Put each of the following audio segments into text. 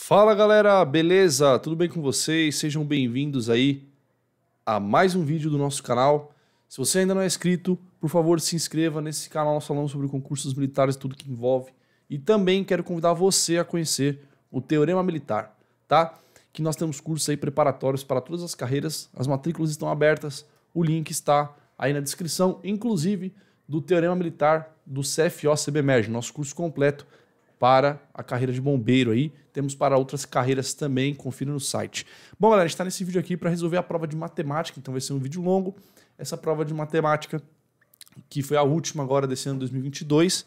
Fala galera, beleza? Tudo bem com vocês? Sejam bem-vindos aí a mais um vídeo do nosso canal. Se você ainda não é inscrito, por favor se inscreva nesse canal. Nós falamos sobre concursos militares, e tudo que envolve. E também quero convidar você a conhecer o Teorema Militar, tá? Que nós temos cursos aí preparatórios para todas as carreiras. As matrículas estão abertas. O link está aí na descrição, inclusive do Teorema Militar do CFO CBMERG, nosso curso completo para a carreira de bombeiro aí. Temos para outras carreiras também, confira no site. Bom, galera, está nesse vídeo aqui para resolver a prova de matemática, então vai ser um vídeo longo. Essa prova de matemática, que foi a última agora desse ano 2022,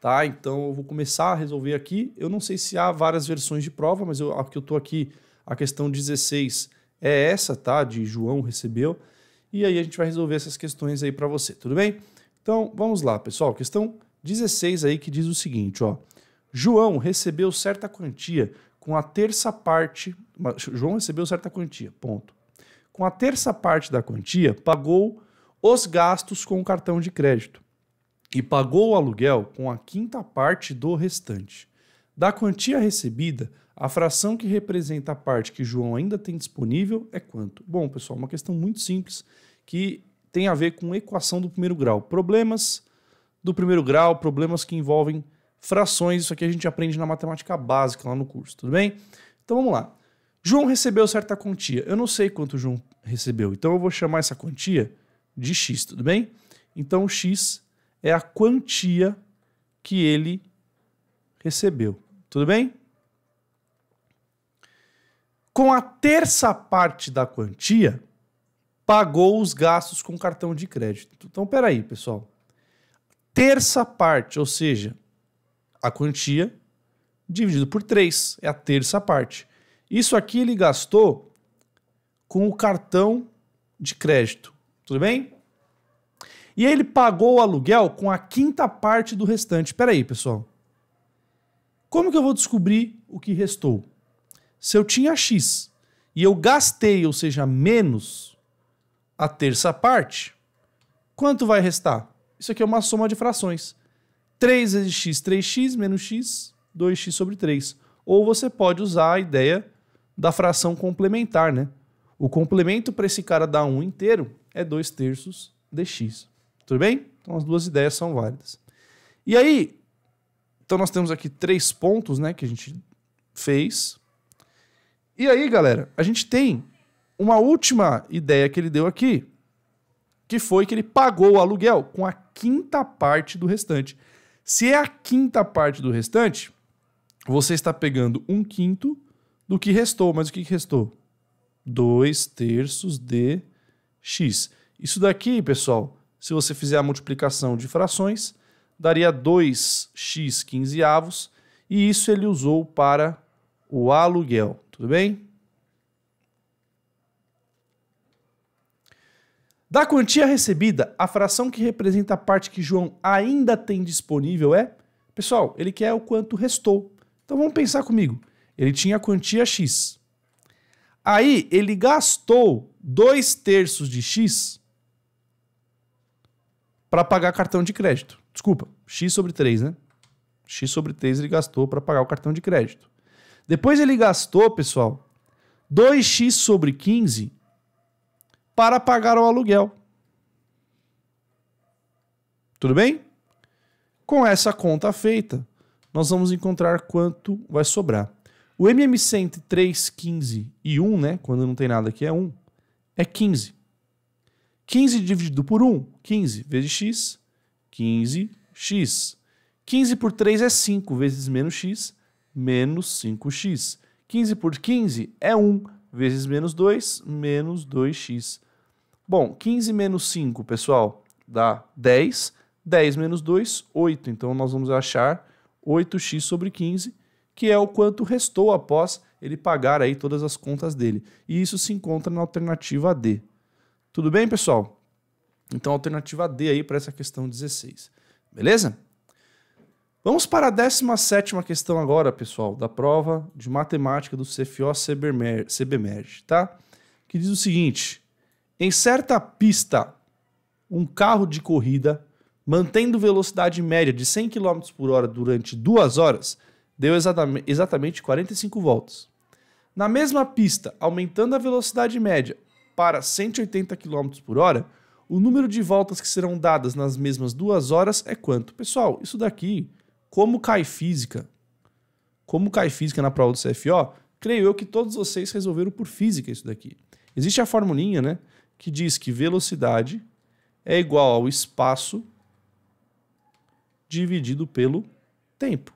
tá? Então eu vou começar a resolver aqui. Eu não sei se há várias versões de prova, mas eu, a que eu estou aqui, a questão 16 é essa, tá? De João recebeu. E aí a gente vai resolver essas questões aí para você, tudo bem? Então vamos lá, pessoal. Questão 16 aí que diz o seguinte, ó. João recebeu certa quantia com a terça parte. João recebeu certa quantia, ponto. Com a terça parte da quantia, pagou os gastos com o cartão de crédito e pagou o aluguel com a quinta parte do restante. Da quantia recebida, a fração que representa a parte que João ainda tem disponível é quanto? Bom, pessoal, uma questão muito simples que tem a ver com equação do primeiro grau. Problemas do primeiro grau, problemas que envolvem frações, isso aqui a gente aprende na matemática básica lá no curso, tudo bem? Então vamos lá. João recebeu certa quantia. Eu não sei quanto João recebeu, então eu vou chamar essa quantia de x, tudo bem? Então x é a quantia que ele recebeu, tudo bem? Com a terça parte da quantia, pagou os gastos com cartão de crédito. Então, peraí, pessoal. Terça parte, ou seja, a quantia dividido por 3, é a terça parte. Isso aqui ele gastou com o cartão de crédito, tudo bem? E ele pagou o aluguel com a quinta parte do restante. Espera aí, pessoal. Como que eu vou descobrir o que restou? Se eu tinha X e eu gastei, ou seja, menos a terça parte, quanto vai restar? Isso aqui é uma soma de frações. 3 vezes x, 3x menos x, 2x sobre 3. Ou você pode usar a ideia da fração complementar, né? O complemento para esse cara dar 1 inteiro é 2 terços dx. Tudo bem? Então as duas ideias são válidas. E aí, então nós temos aqui três pontos, né, que a gente fez. E aí, galera, a gente tem uma última ideia que ele deu aqui, que foi que ele pagou o aluguel com a quinta parte do restante. Se é a quinta parte do restante, você está pegando um quinto do que restou. Mas o que restou? 2 terços de x. Isso daqui, pessoal, se você fizer a multiplicação de frações, daria 2x quinzeavos. E isso ele usou para o aluguel, tudo bem? Da quantia recebida, a fração que representa a parte que João ainda tem disponível é. Pessoal, ele quer o quanto restou. Então vamos pensar comigo. Ele tinha a quantia X. Aí ele gastou dois terços de X para pagar cartão de crédito. Desculpa, X sobre 3, né? X sobre 3 ele gastou para pagar o cartão de crédito. Depois ele gastou, pessoal, 2x sobre 15 para pagar o aluguel. Tudo bem? Com essa conta feita, nós vamos encontrar quanto vai sobrar. O MMC entre 3, 15 e 1, né, quando não tem nada aqui é 1, é 15. 15 dividido por 1, 15 vezes x, 15x. 15 por 3 é 5 vezes menos x, menos 5x. 15 por 15 é 1 vezes menos 2, menos 2x. Bom, 15 menos 5, pessoal, dá 10. 10 menos 2, 8. Então, nós vamos achar 8x sobre 15, que é o quanto restou após ele pagar aí todas as contas dele. E isso se encontra na alternativa D. Tudo bem, pessoal? Então, alternativa D aí para essa questão 16. Beleza? Vamos para a 17 questão agora, pessoal, da prova de matemática do CFO CBMERG, tá? Que diz o seguinte: em certa pista, um carro de corrida, mantendo velocidade média de 100 km por hora durante duas horas, deu exatamente 45 voltas. Na mesma pista, aumentando a velocidade média para 180 km por hora, o número de voltas que serão dadas nas mesmas duas horas é quanto? Pessoal, isso daqui, como cai física, como cai física na prova do CFO, creio eu que todos vocês resolveram por física isso daqui. Existe a formulinha, né? que diz que velocidade é igual ao espaço dividido pelo tempo.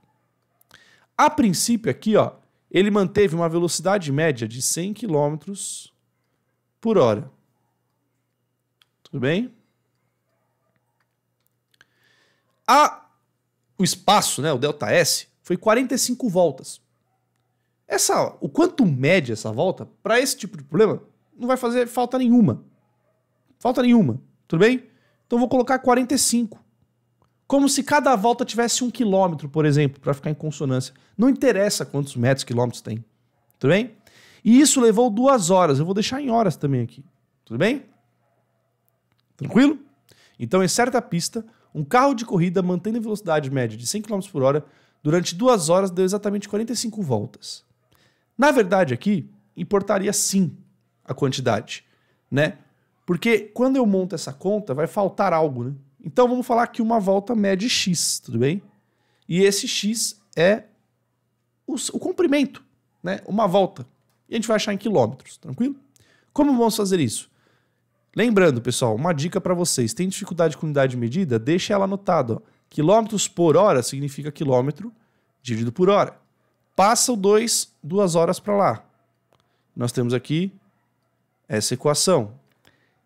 A princípio aqui, ó, ele manteve uma velocidade média de 100 km por hora. Tudo bem? A, o espaço, né, o delta S, foi 45 voltas. Essa, o quanto mede essa volta, para esse tipo de problema, não vai fazer falta nenhuma. Falta nenhuma, tudo bem? Então vou colocar 45. Como se cada volta tivesse um quilômetro, por exemplo, para ficar em consonância. Não interessa quantos metros, quilômetros tem. Tudo bem? E isso levou duas horas. Eu vou deixar em horas também aqui. Tudo bem? Tranquilo? Então, em certa pista, um carro de corrida mantendo velocidade média de 100 km por hora durante duas horas deu exatamente 45 voltas. Na verdade, aqui, importaria sim a quantidade, né? Porque quando eu monto essa conta, vai faltar algo, né? Então vamos falar que uma volta mede x, tudo bem? E esse x é o, o comprimento, né? Uma volta. E a gente vai achar em quilômetros, tranquilo? Como vamos fazer isso? Lembrando, pessoal, uma dica para vocês. Tem dificuldade com unidade de medida? Deixa ela anotada. Quilômetros por hora significa quilômetro dividido por hora. Passa o 2 duas horas para lá. Nós temos aqui essa equação.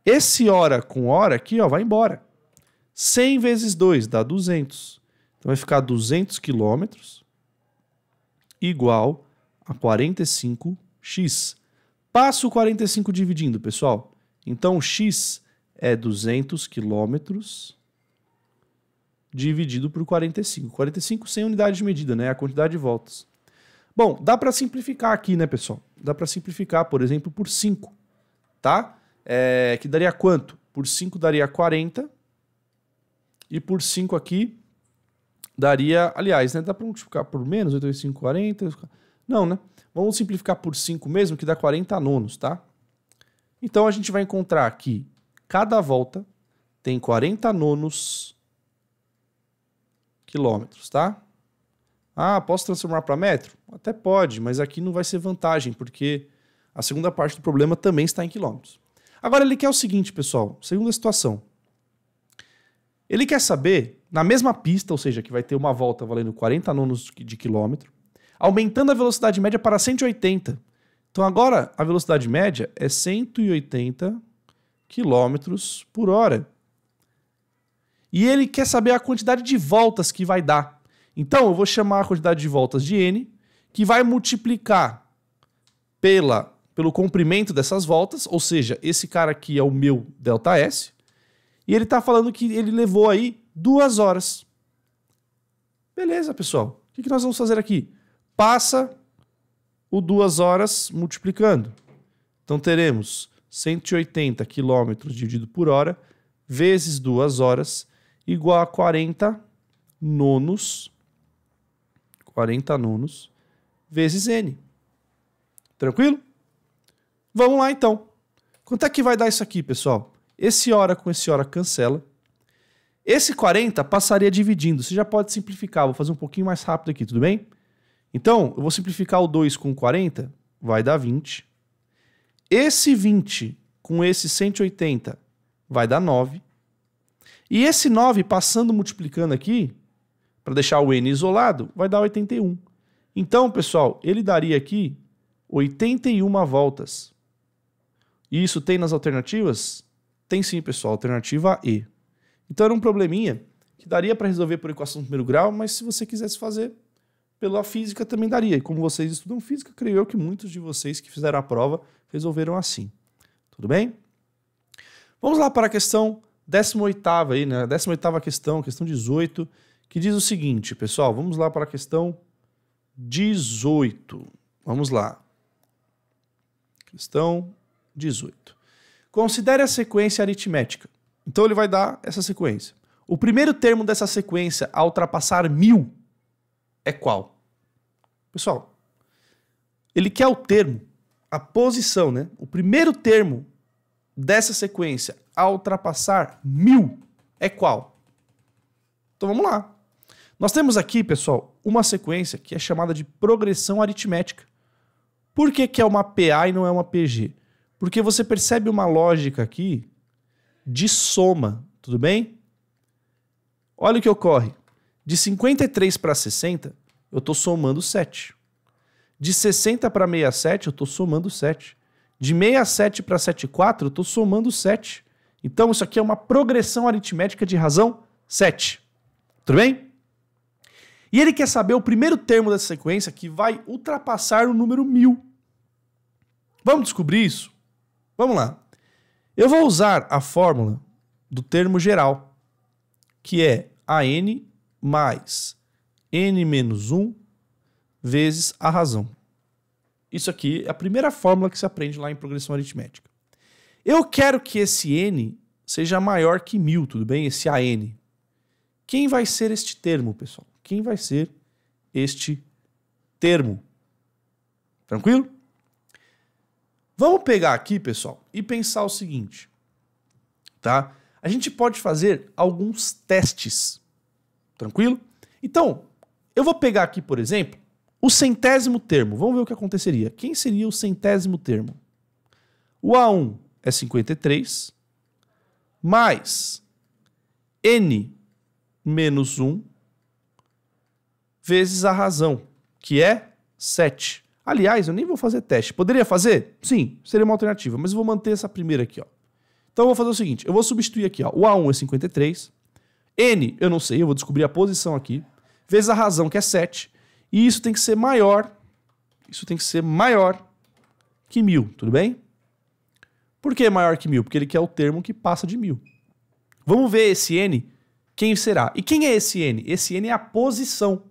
Esse hora com hora aqui ó, vai embora. 100 vezes 2 dá 200. Então vai ficar 200 quilômetros igual a 45x. Passo 45 dividindo, pessoal. Então x é 200 quilômetros dividido por 45. 45 sem unidade de medida, né? A quantidade de voltas. Bom, dá para simplificar aqui, né, pessoal? Dá para simplificar, por exemplo, por 5, tá? é, que daria quanto? Por 5 daria 40. E por 5 aqui daria. Aliás, né? Dá para multiplicar por menos? 8 vezes 5, 40. Não, né? Vamos simplificar por 5 mesmo, que dá 40 nonos, tá? Então a gente vai encontrar que cada volta tem 40 nonos quilômetros, tá? Ah, posso transformar para metro? Até pode, mas aqui não vai ser vantagem, porque a segunda parte do problema também está em quilômetros. Agora ele quer o seguinte, pessoal, segunda situação. Ele quer saber, na mesma pista, ou seja, que vai ter uma volta valendo 40 nonos de quilômetro, aumentando a velocidade média para 180. Então agora a velocidade média é 180 quilômetros por hora. E ele quer saber a quantidade de voltas que vai dar. Então eu vou chamar a quantidade de voltas de n, que vai multiplicar pela pelo comprimento dessas voltas, ou seja, esse cara aqui é o meu delta S, e ele está falando que ele levou aí duas horas. Beleza, pessoal. O que, que nós vamos fazer aqui? Passa o duas horas multiplicando. Então teremos 180 km dividido por hora vezes duas horas igual a 40 nonos 40 nonos vezes n. Tranquilo? Vamos lá então. Quanto é que vai dar isso aqui, pessoal? Esse hora com esse hora cancela. Esse 40 passaria dividindo. Você já pode simplificar. Vou fazer um pouquinho mais rápido aqui, tudo bem? Então, eu vou simplificar o 2 com 40, vai dar 20. Esse 20 com esse 180 vai dar 9. E esse 9 passando multiplicando aqui, para deixar o n isolado, vai dar 81. Então, pessoal, ele daria aqui 81 voltas. E isso tem nas alternativas? Tem sim, pessoal, alternativa E. Então era um probleminha que daria para resolver por equação de primeiro grau, mas se você quisesse fazer pela física também daria. E como vocês estudam física, creio eu que muitos de vocês que fizeram a prova resolveram assim. Tudo bem? Vamos lá para a questão 18ª aí, né? 18ª questão, questão 18, que diz o seguinte, pessoal, vamos lá para a questão 18. Vamos lá. Questão 18. Considere a sequência aritmética. Então ele vai dar essa sequência. O primeiro termo dessa sequência a ultrapassar mil é qual? Pessoal, ele quer o termo, a posição, né? O primeiro termo dessa sequência a ultrapassar mil é qual? Então vamos lá. Nós temos aqui, pessoal, uma sequência que é chamada de progressão aritmética. Por que, que é uma PA e não é uma PG? Porque você percebe uma lógica aqui de soma, tudo bem? Olha o que ocorre. De 53 para 60, eu estou somando 7. De 60 para 67, eu estou somando 7. De 67 para 74, eu estou somando 7. Então, isso aqui é uma progressão aritmética de razão 7. Tudo bem? E ele quer saber o primeiro termo dessa sequência que vai ultrapassar o número 1000. Vamos descobrir isso? Vamos lá. Eu vou usar a fórmula do termo geral, que é AN mais N menos 1 vezes a razão. Isso aqui é a primeira fórmula que se aprende lá em progressão aritmética. Eu quero que esse N seja maior que mil, tudo bem? Esse AN. Quem vai ser este termo, pessoal? Quem vai ser este termo? Tranquilo? Vamos pegar aqui, pessoal, e pensar o seguinte, tá? A gente pode fazer alguns testes, tranquilo? Então, eu vou pegar aqui, por exemplo, o centésimo termo. Vamos ver o que aconteceria. Quem seria o centésimo termo? O A1 é 53 mais N menos 1 vezes a razão, que é 7. Aliás, eu nem vou fazer teste. Poderia fazer? Sim, seria uma alternativa, mas eu vou manter essa primeira aqui, ó. Então eu vou fazer o seguinte, eu vou substituir aqui, ó, o A1 é 53, N, eu não sei, eu vou descobrir a posição aqui, vezes a razão, que é 7, e isso tem que ser maior, isso tem que ser maior que 1000, tudo bem? Por que maior que 1000? Porque ele quer o termo que passa de 1000. Vamos ver esse N, quem será? E quem é esse N? Esse N é a posição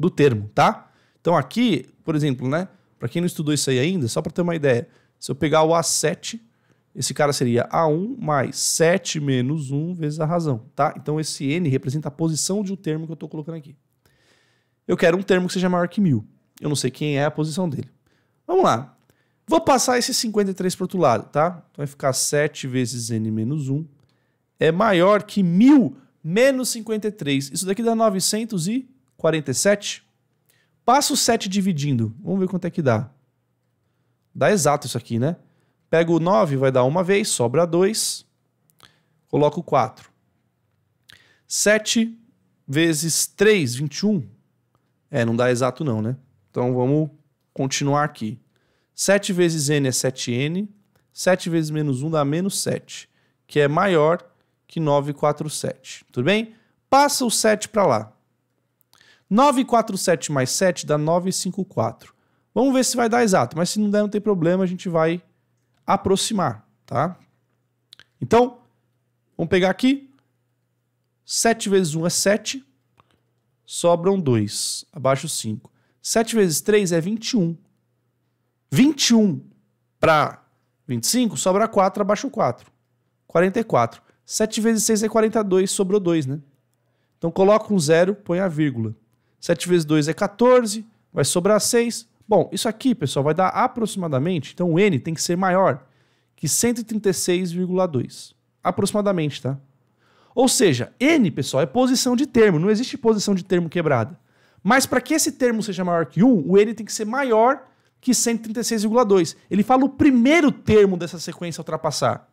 do termo, tá? Então aqui, por exemplo, né, para quem não estudou isso aí ainda, só para ter uma ideia, se eu pegar o A7, esse cara seria A1 mais 7 menos 1 vezes a razão, tá? Então esse N representa a posição de um termo que eu estou colocando aqui. Eu quero um termo que seja maior que 1.000. Eu não sei quem é a posição dele. Vamos lá. Vou passar esse 53 para o outro lado, tá? Então vai ficar 7 vezes N menos 1 é maior que 1.000 menos 53. Isso daqui dá 947. Passa o 7 dividindo. Vamos ver quanto é que dá. Dá exato isso aqui, né? Pego o 9, vai dar uma vez, sobra 2. Coloco 4. 7 vezes 3, 21. É, não dá exato não, né? Então vamos continuar aqui. 7 vezes n é 7n. 7 vezes menos 1 dá menos 7, que é maior que 947. Tudo bem? Passa o 7 para lá. 947 mais 7 dá 954. Vamos ver se vai dar exato, mas se não der, não tem problema, a gente vai aproximar, tá? Então, vamos pegar aqui. 7 vezes 1 é 7, sobram 2, abaixo 5. 7 vezes 3 é 21. 21 para 25, sobra 4, abaixo 4. 44. 7 vezes 6 é 42, sobrou 2, né? Então coloca um zero, põe a vírgula. 7 vezes 2 é 14, vai sobrar 6. Bom, isso aqui, pessoal, vai dar aproximadamente, então o n tem que ser maior que 136,2. Aproximadamente, tá? Ou seja, n, pessoal, é posição de termo, não existe posição de termo quebrada. Mas para que esse termo seja maior que 1, o n tem que ser maior que 136,2. Ele fala o primeiro termo dessa sequência ultrapassar.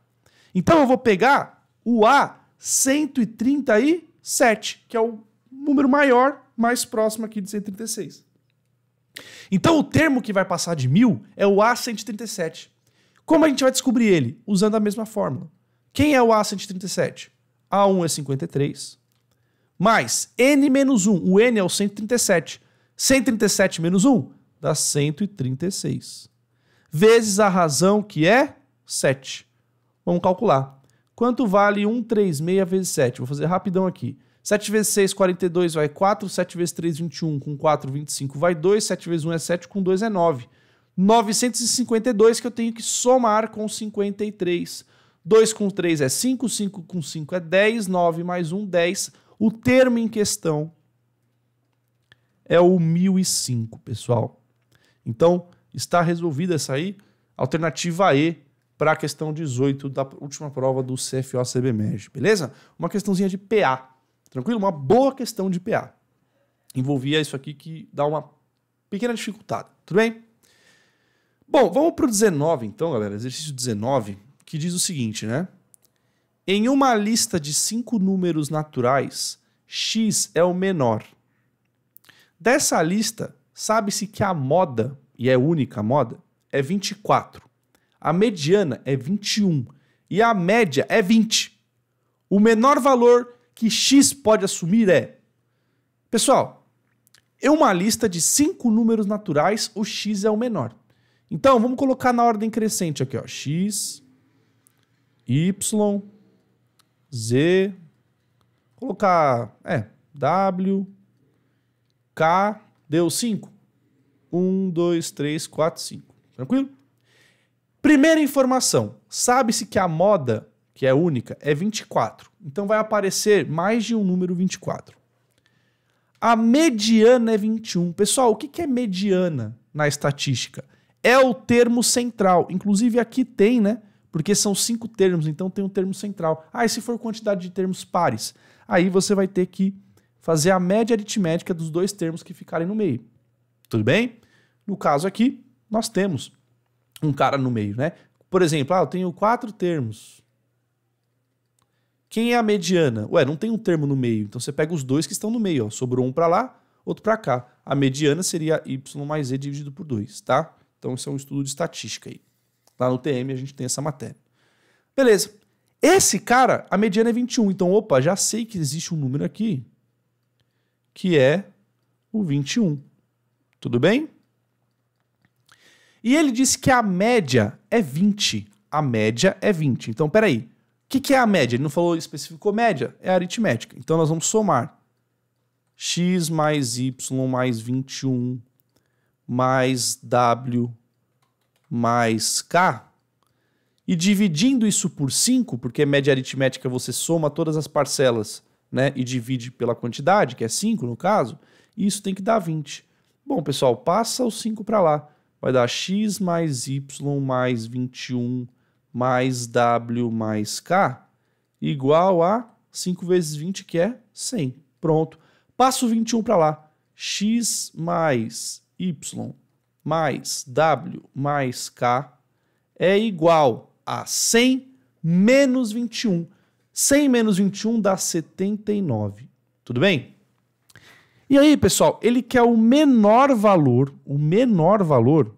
Então eu vou pegar o a 137, que é o número maior mais próximo aqui de 136. Então o termo que vai passar de 1000 é o A137. Como a gente vai descobrir ele? Usando a mesma fórmula. Quem é o A137? A1 é 53, mais N menos 1. O N é o 137. 137 menos 1 dá 136. Vezes a razão, que é 7. Vamos calcular. Quanto vale 136 vezes 7? Vou fazer rapidão aqui. 7 vezes 6, 42 vai 4, 7 vezes 3, 21, com 4, 25 vai 2, 7 vezes 1 é 7, com 2 é 9. 952 que eu tenho que somar com 53. 2 com 3 é 5, 5 com 5 é 10, 9 mais 1, 10. O termo em questão é o 1005, pessoal. Então, está resolvida essa aí, alternativa E para a questão 18 da última prova do CFO-CBMEG, beleza? Uma questãozinha de PA. Tranquilo? Uma boa questão de PA. Envolvia isso aqui que dá uma pequena dificultada. Tudo bem? Bom, vamos para o 19 então, galera. Exercício 19, que diz o seguinte, né? Em uma lista de cinco números naturais, x é o menor. Dessa lista, sabe-se que a moda, e é única a moda, é 24. A mediana é 21 e a média é 20. O menor valor que X pode assumir é. Pessoal, é uma lista de cinco números naturais, o X é o menor. Então, vamos colocar na ordem crescente aqui, ó. X, Y, Z, colocar, é, W, K, deu 5. 1, 2, 3, 4, 5. Tranquilo? Primeira informação: sabe-se que a moda que é única, é 24. Então vai aparecer mais de um número 24. A mediana é 21. Pessoal, o que é mediana na estatística? É o termo central. Inclusive aqui tem, né? Porque são cinco termos, então tem um termo central. Ah, e se for quantidade de termos pares? Aí você vai ter que fazer a média aritmética dos dois termos que ficarem no meio. Tudo bem? No caso aqui, nós temos um cara no meio, né? Por exemplo, ah, eu tenho quatro termos. Quem é a mediana? Ué, não tem um termo no meio. Então você pega os dois que estão no meio, ó. sobrou um para lá, outro para cá. A mediana seria y mais z dividido por 2, tá? Então isso é um estudo de estatística aí. Lá no TM a gente tem essa matéria. Beleza. Esse cara, a mediana é 21. Então, opa, já sei que existe um número aqui que é o 21. Tudo bem? E ele disse que a média é 20. A média é 20. Então, peraí que, que é a média? Ele não falou, especificou média, é aritmética. Então nós vamos somar x mais y mais 21 mais w mais k. E dividindo isso por 5, porque média aritmética você soma todas as parcelas né, e divide pela quantidade, que é 5 no caso, isso tem que dar 20. Bom, pessoal, passa o 5 para lá. Vai dar x mais y mais 21 mais W mais K igual a 5 vezes 20, que é 100. Pronto. Passo 21 para lá. X mais Y mais W mais K é igual a 100 menos 21. 100 menos 21 dá 79. Tudo bem? E aí, pessoal, ele quer o menor valor, o menor valor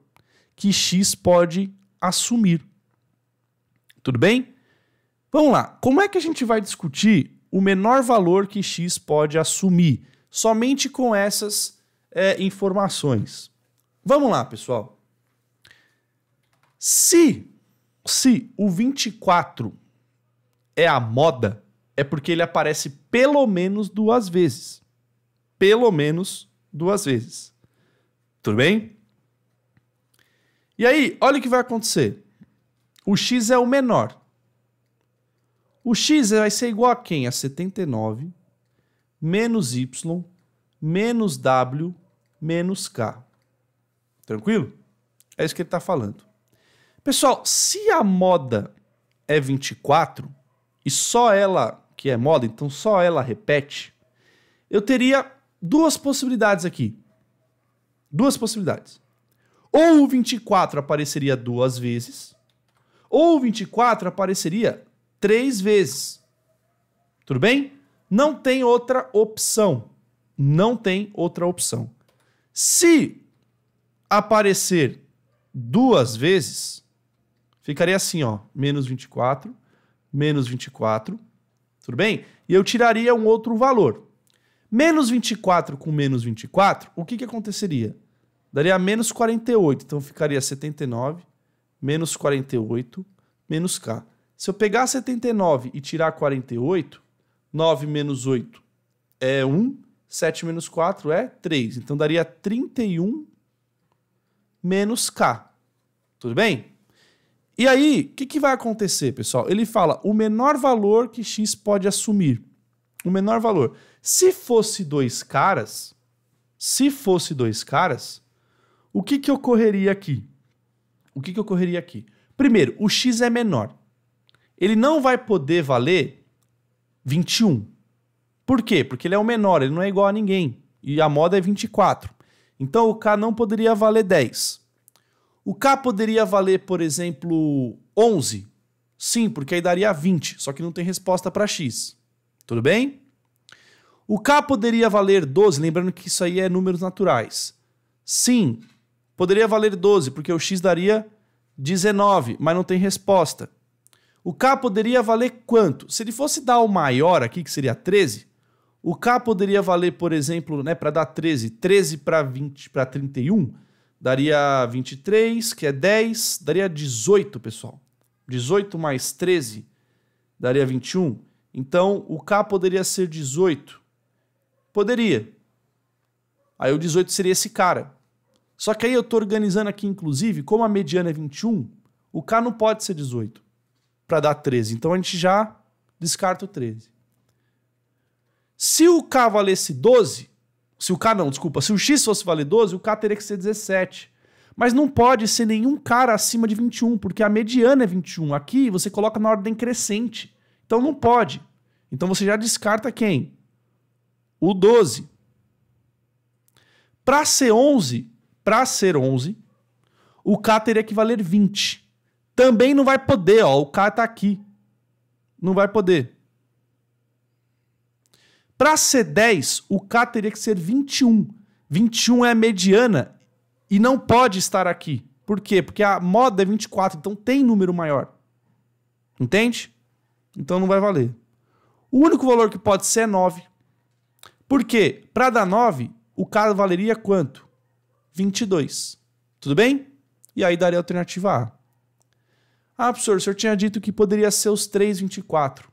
que x pode assumir. Tudo bem? Vamos lá. Como é que a gente vai discutir o menor valor que x pode assumir? Somente com essas é, informações. Vamos lá, pessoal. Se, se o 24 é a moda, é porque ele aparece pelo menos duas vezes. Pelo menos duas vezes. Tudo bem? E aí, olha o que vai acontecer. O x é o menor. O x vai ser igual a quem? A 79 menos y menos w menos k. Tranquilo? É isso que ele está falando. Pessoal, se a moda é 24 e só ela que é moda, então só ela repete, eu teria duas possibilidades aqui. Duas possibilidades. Ou o 24 apareceria duas vezes, ou 24 apareceria três vezes. Tudo bem? Não tem outra opção. Não tem outra opção. Se aparecer duas vezes, ficaria assim, ó, menos 24, menos 24, tudo bem? E eu tiraria um outro valor. Menos 24 com menos 24, o que, que aconteceria? Daria menos 48, então ficaria 79 menos 48, menos k. Se eu pegar 79 e tirar 48, 9 menos 8 é 1, 7 menos 4 é 3. Então daria 31 menos k. Tudo bem? E aí, o que, que vai acontecer, pessoal? Ele fala o menor valor que x pode assumir. O menor valor. Se fosse dois caras, se fosse dois caras, o que, que ocorreria aqui? o que, que ocorreria aqui? Primeiro, o x é menor. Ele não vai poder valer 21. Por quê? Porque ele é o menor, ele não é igual a ninguém. E a moda é 24. Então o k não poderia valer 10. O k poderia valer, por exemplo, 11? Sim, porque aí daria 20, só que não tem resposta para x. Tudo bem? O k poderia valer 12, lembrando que isso aí é números naturais. Sim, Poderia valer 12, porque o x daria 19, mas não tem resposta. O k poderia valer quanto? Se ele fosse dar o maior aqui, que seria 13, o k poderia valer, por exemplo, né, para dar 13, 13 para 20, para 31, daria 23, que é 10, daria 18, pessoal. 18 mais 13 daria 21. Então, o k poderia ser 18. Poderia. Aí o 18 seria esse cara. Só que aí eu estou organizando aqui, inclusive, como a mediana é 21, o K não pode ser 18 para dar 13. Então a gente já descarta o 13. Se o K valesse 12, se o K não, desculpa, se o X fosse valer 12, o K teria que ser 17. Mas não pode ser nenhum cara acima de 21, porque a mediana é 21. Aqui você coloca na ordem crescente. Então não pode. Então você já descarta quem? O 12. Para ser 11, para ser 11, o K teria que valer 20. Também não vai poder, ó, o K tá aqui. Não vai poder. Para ser 10, o K teria que ser 21. 21 é a mediana e não pode estar aqui. Por quê? Porque a moda é 24, então tem número maior. Entende? Então não vai valer. O único valor que pode ser é 9. Por quê? Para dar 9, o K valeria quanto? 22. Tudo bem? E aí daria a alternativa A. Ah, professor, o senhor tinha dito que poderia ser os 3,24.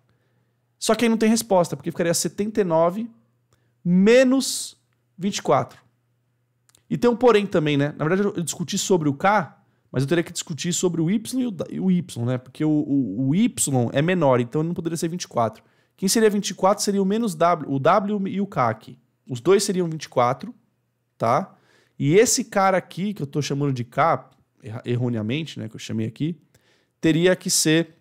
Só que aí não tem resposta, porque ficaria 79 menos 24. E tem um porém também, né? Na verdade, eu discuti sobre o K, mas eu teria que discutir sobre o Y e o Y, né? Porque o, o, o Y é menor, então não poderia ser 24. Quem seria 24 seria o menos W, o W e o K aqui. Os dois seriam 24, tá? E esse cara aqui, que eu estou chamando de K, erroneamente, né, que eu chamei aqui, teria que ser,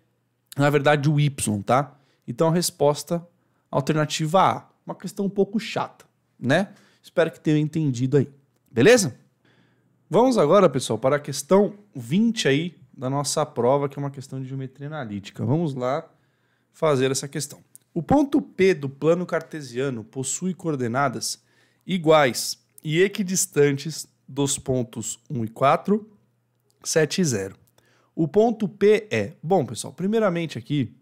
na verdade, o Y, tá? Então a resposta alternativa A. Uma questão um pouco chata, né? Espero que tenham entendido aí. Beleza? Vamos agora, pessoal, para a questão 20 aí da nossa prova, que é uma questão de geometria analítica. Vamos lá fazer essa questão. O ponto P do plano cartesiano possui coordenadas iguais e equidistantes dos pontos 1 e 4, 7 e 0. O ponto P é... Bom, pessoal, primeiramente aqui,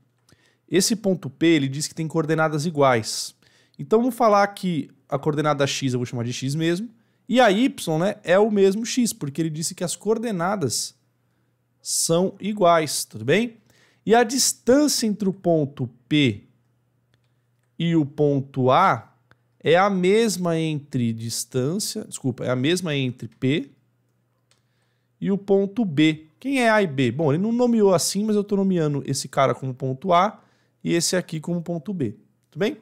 esse ponto P ele diz que tem coordenadas iguais. Então vamos falar que a coordenada x eu vou chamar de x mesmo, e a y né, é o mesmo x, porque ele disse que as coordenadas são iguais, tudo bem? E a distância entre o ponto P e o ponto A é a mesma entre distância, desculpa, é a mesma entre P e o ponto B. Quem é A e B? Bom, ele não nomeou assim, mas eu estou nomeando esse cara como ponto A e esse aqui como ponto B. Tudo bem?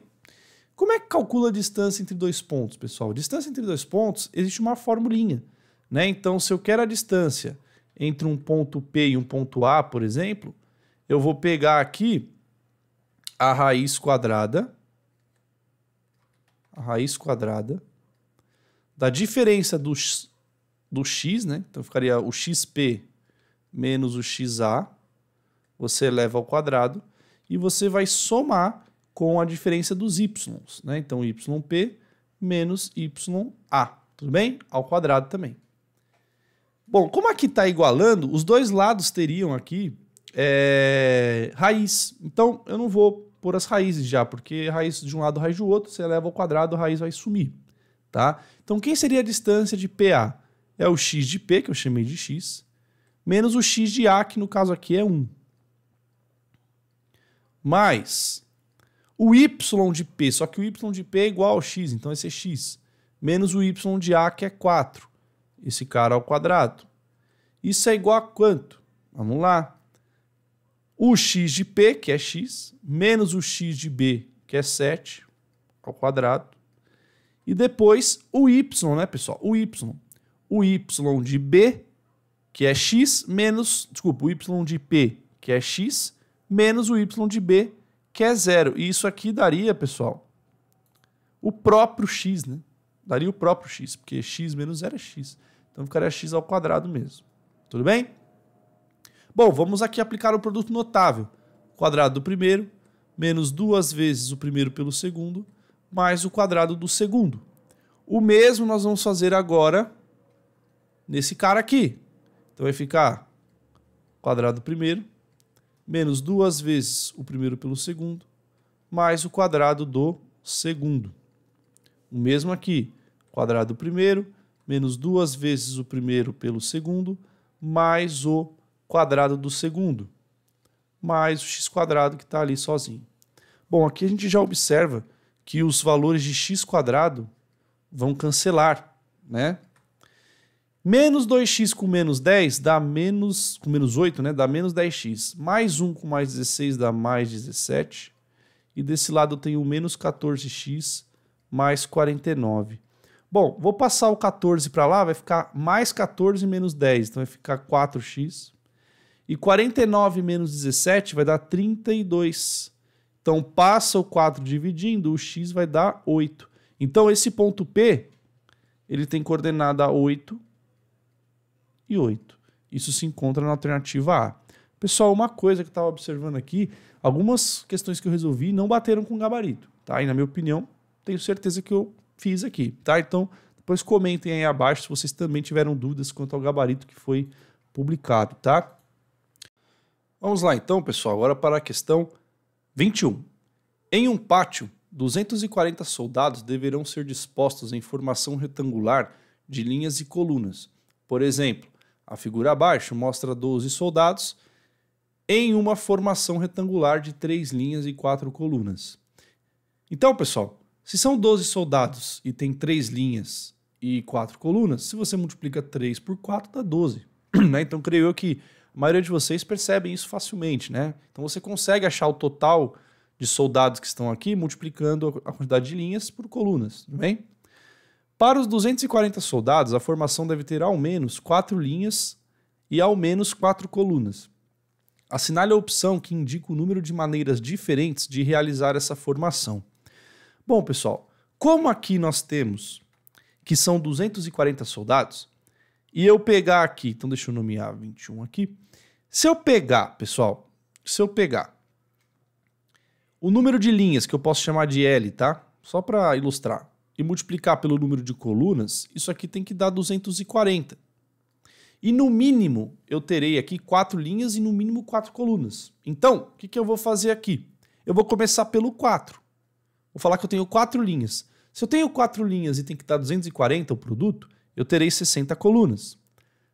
Como é que calcula a distância entre dois pontos, pessoal? distância entre dois pontos existe uma formulinha. Né? Então, se eu quero a distância entre um ponto P e um ponto A, por exemplo, eu vou pegar aqui a raiz quadrada raiz quadrada da diferença do, do x, né? Então ficaria o xp menos o xa, você eleva ao quadrado, e você vai somar com a diferença dos y's, né? Então yp menos ya, tudo bem? Ao quadrado também. Bom, como aqui está igualando, os dois lados teriam aqui é, raiz. Então eu não vou por as raízes já, porque raiz de um lado, raiz do outro, você eleva ao quadrado, a raiz vai sumir, tá? Então, quem seria a distância de PA? É o x de P, que eu chamei de x, menos o x de A, que no caso aqui é 1. Mais o y de P, só que o y de P é igual ao x, então esse é x, menos o y de A, que é 4, esse cara ao quadrado. Isso é igual a quanto? Vamos lá o x de p, que é x, menos o x de b, que é 7 ao quadrado, e depois o y, né, pessoal? O y. O y de b, que é x, menos, desculpa, o y de p, que é x, menos o y de b, que é zero. E isso aqui daria, pessoal, o próprio x, né? Daria o próprio x, porque x menos zero é x. Então ficaria x ao quadrado mesmo. Tudo bem? Bom, vamos aqui aplicar o produto notável. Quadrado do primeiro, menos duas vezes o primeiro pelo segundo, mais o quadrado do segundo. O mesmo nós vamos fazer agora nesse cara aqui. Então vai ficar quadrado primeiro, menos duas vezes o primeiro pelo segundo, mais o quadrado do segundo. O mesmo aqui, quadrado primeiro, menos duas vezes o primeiro pelo segundo, mais o quadrado do segundo, mais o x quadrado que está ali sozinho. Bom, aqui a gente já observa que os valores de x quadrado vão cancelar, né? Menos 2x com menos 10 dá menos, com menos 8, né? Dá menos 10x. Mais 1 com mais 16 dá mais 17. E desse lado eu tenho menos 14x mais 49. Bom, vou passar o 14 para lá, vai ficar mais 14 menos 10. Então vai ficar 4x e 49 menos 17 vai dar 32. Então passa o 4 dividindo, o x vai dar 8. Então esse ponto P, ele tem coordenada 8 e 8. Isso se encontra na alternativa A. Pessoal, uma coisa que eu estava observando aqui, algumas questões que eu resolvi não bateram com o gabarito, tá? E na minha opinião, tenho certeza que eu fiz aqui, tá? Então, depois comentem aí abaixo se vocês também tiveram dúvidas quanto ao gabarito que foi publicado, tá? Vamos lá então, pessoal, agora para a questão 21. Em um pátio, 240 soldados deverão ser dispostos em formação retangular de linhas e colunas. Por exemplo, a figura abaixo mostra 12 soldados em uma formação retangular de três linhas e quatro colunas. Então, pessoal, se são 12 soldados e tem três linhas e quatro colunas, se você multiplica 3 por 4 dá 12. Né? Então, creio eu que a maioria de vocês percebem isso facilmente, né? Então você consegue achar o total de soldados que estão aqui multiplicando a quantidade de linhas por colunas, tudo bem? Para os 240 soldados, a formação deve ter ao menos quatro linhas e ao menos quatro colunas. Assinale a opção que indica o número de maneiras diferentes de realizar essa formação. Bom, pessoal, como aqui nós temos que são 240 soldados, e eu pegar aqui, então deixa eu nomear 21 aqui, se eu pegar, pessoal, se eu pegar o número de linhas que eu posso chamar de L, tá? Só para ilustrar, e multiplicar pelo número de colunas, isso aqui tem que dar 240. E no mínimo, eu terei aqui quatro linhas e no mínimo quatro colunas. Então, o que, que eu vou fazer aqui? Eu vou começar pelo 4. Vou falar que eu tenho quatro linhas. Se eu tenho quatro linhas e tem que dar 240 o produto, eu terei 60 colunas.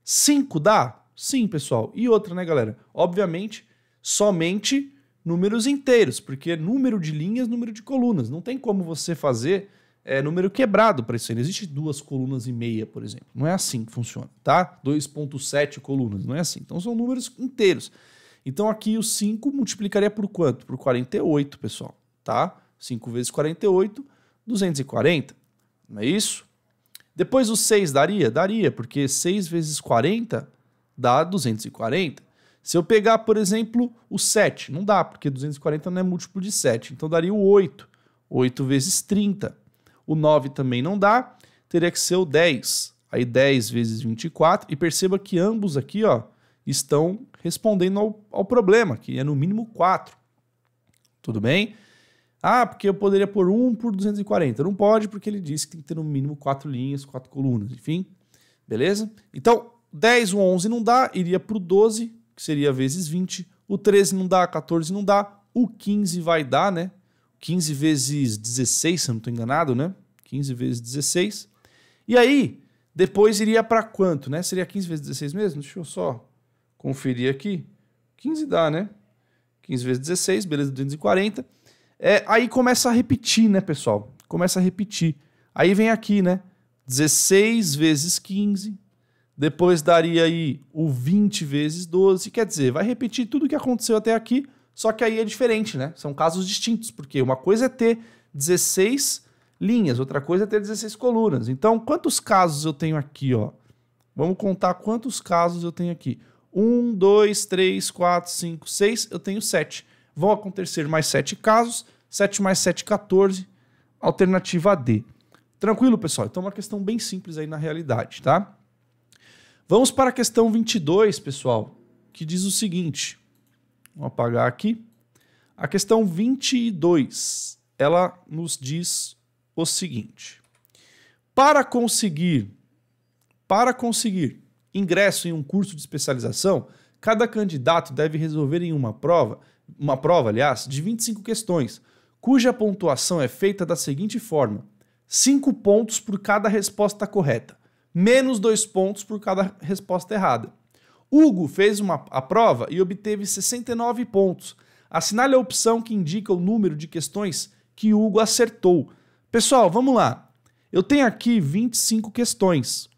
5 dá? Sim, pessoal. E outra, né, galera? Obviamente, somente números inteiros, porque número de linhas, número de colunas. Não tem como você fazer é, número quebrado para isso aí. Não existe duas colunas e meia, por exemplo. Não é assim que funciona, tá? 2.7 colunas, não é assim. Então são números inteiros. Então aqui o 5 multiplicaria por quanto? Por 48, pessoal, tá? 5 vezes 48, 240. Não é isso? Depois o 6 daria? Daria, porque 6 vezes 40 dá 240. Se eu pegar, por exemplo, o 7, não dá, porque 240 não é múltiplo de 7, então daria o 8. 8 vezes 30. O 9 também não dá, teria que ser o 10. Aí 10 vezes 24, e perceba que ambos aqui ó, estão respondendo ao, ao problema, que é no mínimo 4. Tudo bem? Ah, porque eu poderia pôr 1 por 240. Não pode, porque ele disse que tem que ter no mínimo 4 linhas, 4 colunas, enfim. Beleza? Então, 10, o 11 não dá, iria para o 12, que seria vezes 20. O 13 não dá, 14 não dá. O 15 vai dar, né? 15 vezes 16, se eu não estou enganado, né? 15 vezes 16. E aí, depois iria para quanto, né? Seria 15 vezes 16 mesmo? Deixa eu só conferir aqui. 15 dá, né? 15 vezes 16, beleza, 240. É, aí começa a repetir, né, pessoal? Começa a repetir. Aí vem aqui, né? 16 vezes 15, depois daria aí o 20 vezes 12, quer dizer, vai repetir tudo o que aconteceu até aqui, só que aí é diferente, né? São casos distintos, porque uma coisa é ter 16 linhas, outra coisa é ter 16 colunas. Então, quantos casos eu tenho aqui, ó? Vamos contar quantos casos eu tenho aqui. 1, 2, 3, 4, 5, 6, eu tenho 7. Vão acontecer mais 7 casos, 7 mais 7, 14, alternativa D. Tranquilo, pessoal? Então é uma questão bem simples aí na realidade, tá? Vamos para a questão 22, pessoal, que diz o seguinte. Vou apagar aqui. A questão 22, ela nos diz o seguinte: Para conseguir para conseguir ingresso em um curso de especialização, cada candidato deve resolver em uma prova, uma prova, aliás, de 25 questões, cuja pontuação é feita da seguinte forma: 5 pontos por cada resposta correta menos dois pontos por cada resposta errada. Hugo fez uma, a prova e obteve 69 pontos. Assinale a opção que indica o número de questões que Hugo acertou. Pessoal, vamos lá. Eu tenho aqui 25 questões.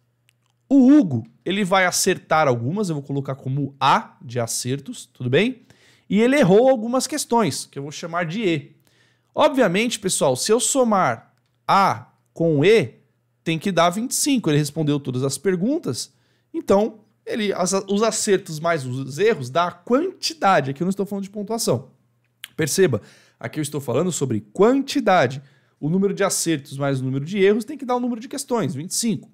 O Hugo, ele vai acertar algumas, eu vou colocar como A de acertos, tudo bem? E ele errou algumas questões, que eu vou chamar de E. Obviamente, pessoal, se eu somar A com E, tem que dar 25. Ele respondeu todas as perguntas. Então, ele as, os acertos mais os erros dá a quantidade. Aqui eu não estou falando de pontuação. Perceba, aqui eu estou falando sobre quantidade. O número de acertos mais o número de erros tem que dar o número de questões, 25.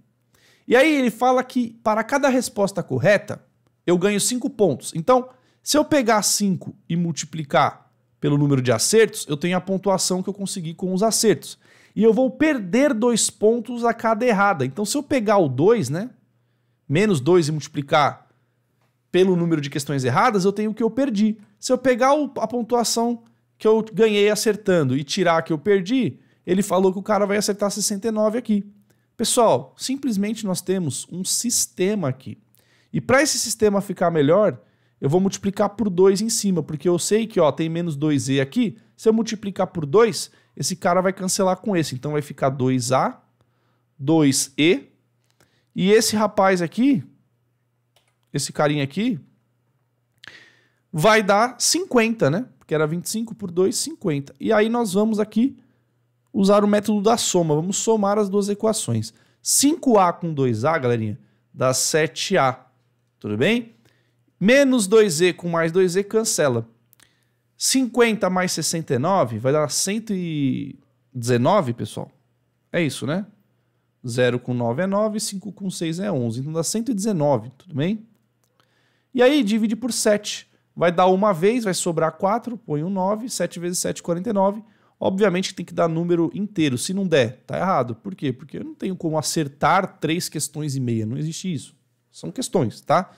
E aí ele fala que para cada resposta correta, eu ganho 5 pontos. Então, se eu pegar 5 e multiplicar pelo número de acertos, eu tenho a pontuação que eu consegui com os acertos e eu vou perder dois pontos a cada errada. Então, se eu pegar o 2, né? Menos 2 e multiplicar pelo número de questões erradas, eu tenho o que eu perdi. Se eu pegar a pontuação que eu ganhei acertando e tirar a que eu perdi, ele falou que o cara vai acertar 69 aqui. Pessoal, simplesmente nós temos um sistema aqui. E para esse sistema ficar melhor, eu vou multiplicar por 2 em cima, porque eu sei que ó, tem menos 2z aqui. Se eu multiplicar por 2, esse cara vai cancelar com esse. Então vai ficar 2A, 2E. E esse rapaz aqui, esse carinha aqui, vai dar 50, né? Porque era 25 por 2, 50. E aí nós vamos aqui usar o método da soma. Vamos somar as duas equações. 5A com 2A, galerinha, dá 7A. Tudo bem? Menos 2E com mais 2E cancela. 50 mais 69 vai dar 119, pessoal. É isso, né? 0 com 9 é 9, 5 com 6 é 11. Então dá 119, tudo bem? E aí divide por 7. Vai dar uma vez, vai sobrar 4, põe um 9, 7 vezes 7, 49. Obviamente tem que dar número inteiro. Se não der, tá errado. Por quê? Porque eu não tenho como acertar três questões e meia. Não existe isso. São questões, tá?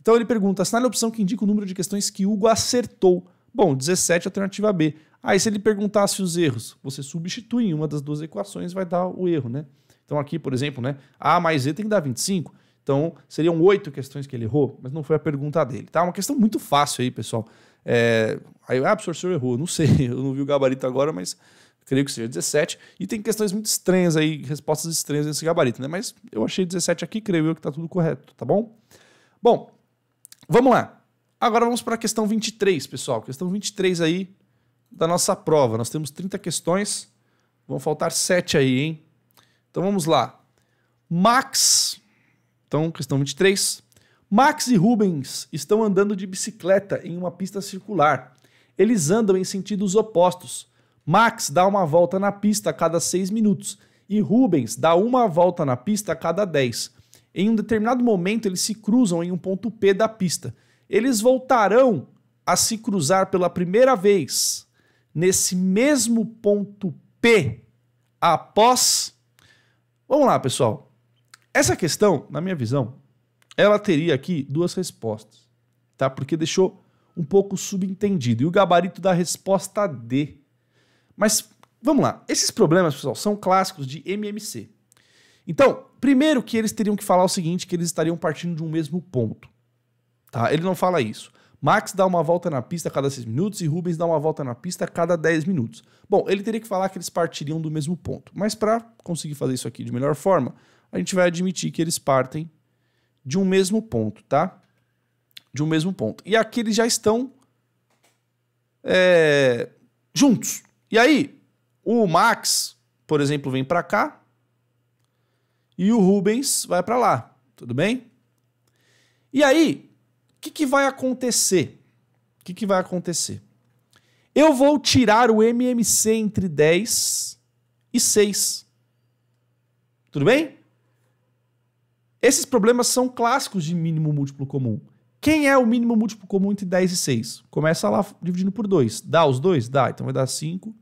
Então ele pergunta: assinale a opção que indica o número de questões que Hugo acertou. Bom, 17 alternativa B. Aí se ele perguntasse os erros, você substitui em uma das duas equações, vai dar o erro, né? Então aqui, por exemplo, né, A mais e tem que dar 25. Então seriam oito questões que ele errou, mas não foi a pergunta dele, tá? Uma questão muito fácil aí, pessoal. É... Aí, ah, professor, errou. Não sei, eu não vi o gabarito agora, mas creio que seja 17. E tem questões muito estranhas aí, respostas estranhas nesse gabarito, né? Mas eu achei 17 aqui, creio eu que tá tudo correto, tá bom? Bom, vamos lá. Agora vamos para a questão 23, pessoal. Questão 23 aí da nossa prova. Nós temos 30 questões. Vão faltar 7 aí, hein? Então vamos lá. Max. Então, questão 23. Max e Rubens estão andando de bicicleta em uma pista circular. Eles andam em sentidos opostos. Max dá uma volta na pista a cada 6 minutos e Rubens dá uma volta na pista a cada 10. Em um determinado momento, eles se cruzam em um ponto P da pista eles voltarão a se cruzar pela primeira vez nesse mesmo ponto P após. Vamos lá, pessoal. Essa questão, na minha visão, ela teria aqui duas respostas, tá? Porque deixou um pouco subentendido. E o gabarito da resposta D. Mas vamos lá. Esses problemas, pessoal, são clássicos de MMC. Então, primeiro que eles teriam que falar o seguinte, que eles estariam partindo de um mesmo ponto. Tá? Ele não fala isso. Max dá uma volta na pista a cada 6 minutos e Rubens dá uma volta na pista a cada 10 minutos. Bom, ele teria que falar que eles partiriam do mesmo ponto. Mas para conseguir fazer isso aqui de melhor forma, a gente vai admitir que eles partem de um mesmo ponto, tá? De um mesmo ponto. E aqui eles já estão é, juntos. E aí, o Max, por exemplo, vem para cá e o Rubens vai para lá, tudo bem? E aí, que, que vai acontecer? O que, que vai acontecer? Eu vou tirar o MMC entre 10 e 6. Tudo bem? Esses problemas são clássicos de mínimo múltiplo comum. Quem é o mínimo múltiplo comum entre 10 e 6? Começa lá dividindo por 2. Dá os dois? Dá. Então vai dar 5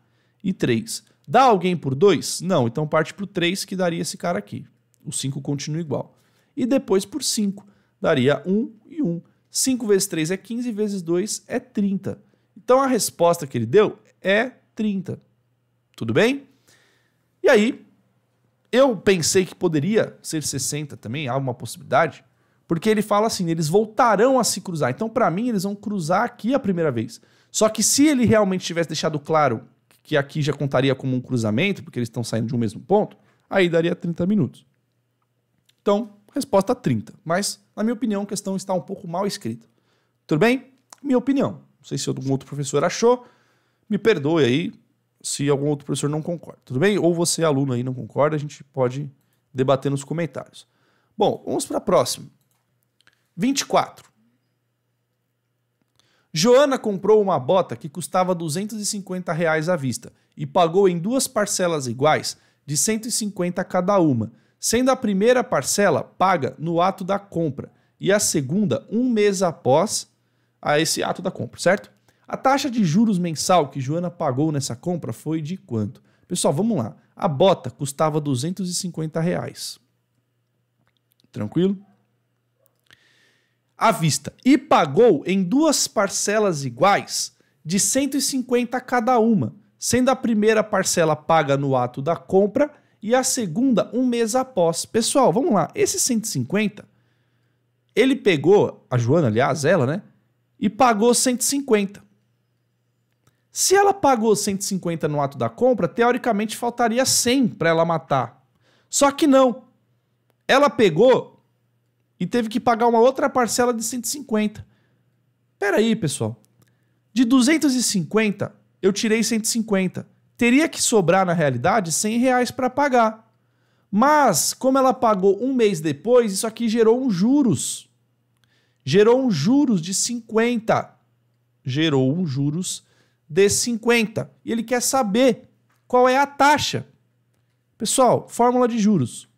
e 3. Dá alguém por 2? Não. Então parte para o 3, que daria esse cara aqui. O 5 continua igual. E depois por 5. Daria 1 um e 1. Um. 5 vezes 3 é 15, vezes 2 é 30. Então a resposta que ele deu é 30. Tudo bem? E aí, eu pensei que poderia ser 60 também, há uma possibilidade, porque ele fala assim: eles voltarão a se cruzar. Então, para mim, eles vão cruzar aqui a primeira vez. Só que se ele realmente tivesse deixado claro que aqui já contaria como um cruzamento, porque eles estão saindo de um mesmo ponto, aí daria 30 minutos. Então, Resposta 30. Mas, na minha opinião, a questão está um pouco mal escrita. Tudo bem? Minha opinião. Não sei se algum outro professor achou. Me perdoe aí se algum outro professor não concorda. Tudo bem? Ou você, aluno aí, não concorda, a gente pode debater nos comentários. Bom, vamos para a próxima. 24. Joana comprou uma bota que custava 250 reais à vista e pagou em duas parcelas iguais de 150 cada uma sendo a primeira parcela paga no ato da compra e a segunda um mês após a esse ato da compra, certo? A taxa de juros mensal que Joana pagou nessa compra foi de quanto? Pessoal, vamos lá. A bota custava 250 reais. Tranquilo? À vista. E pagou em duas parcelas iguais de 150 cada uma, sendo a primeira parcela paga no ato da compra e a segunda um mês após. Pessoal, vamos lá. Esse 150, ele pegou, a Joana, aliás, ela, né? E pagou 150. Se ela pagou 150 no ato da compra, teoricamente faltaria 100 para ela matar. Só que não. Ela pegou e teve que pagar uma outra parcela de 150. Pera aí, pessoal. De 250, eu tirei 150 teria que sobrar, na realidade, 100 reais para pagar. Mas, como ela pagou um mês depois, isso aqui gerou um juros. Gerou um juros de 50. Gerou um juros de 50. E ele quer saber qual é a taxa. Pessoal, fórmula de juros.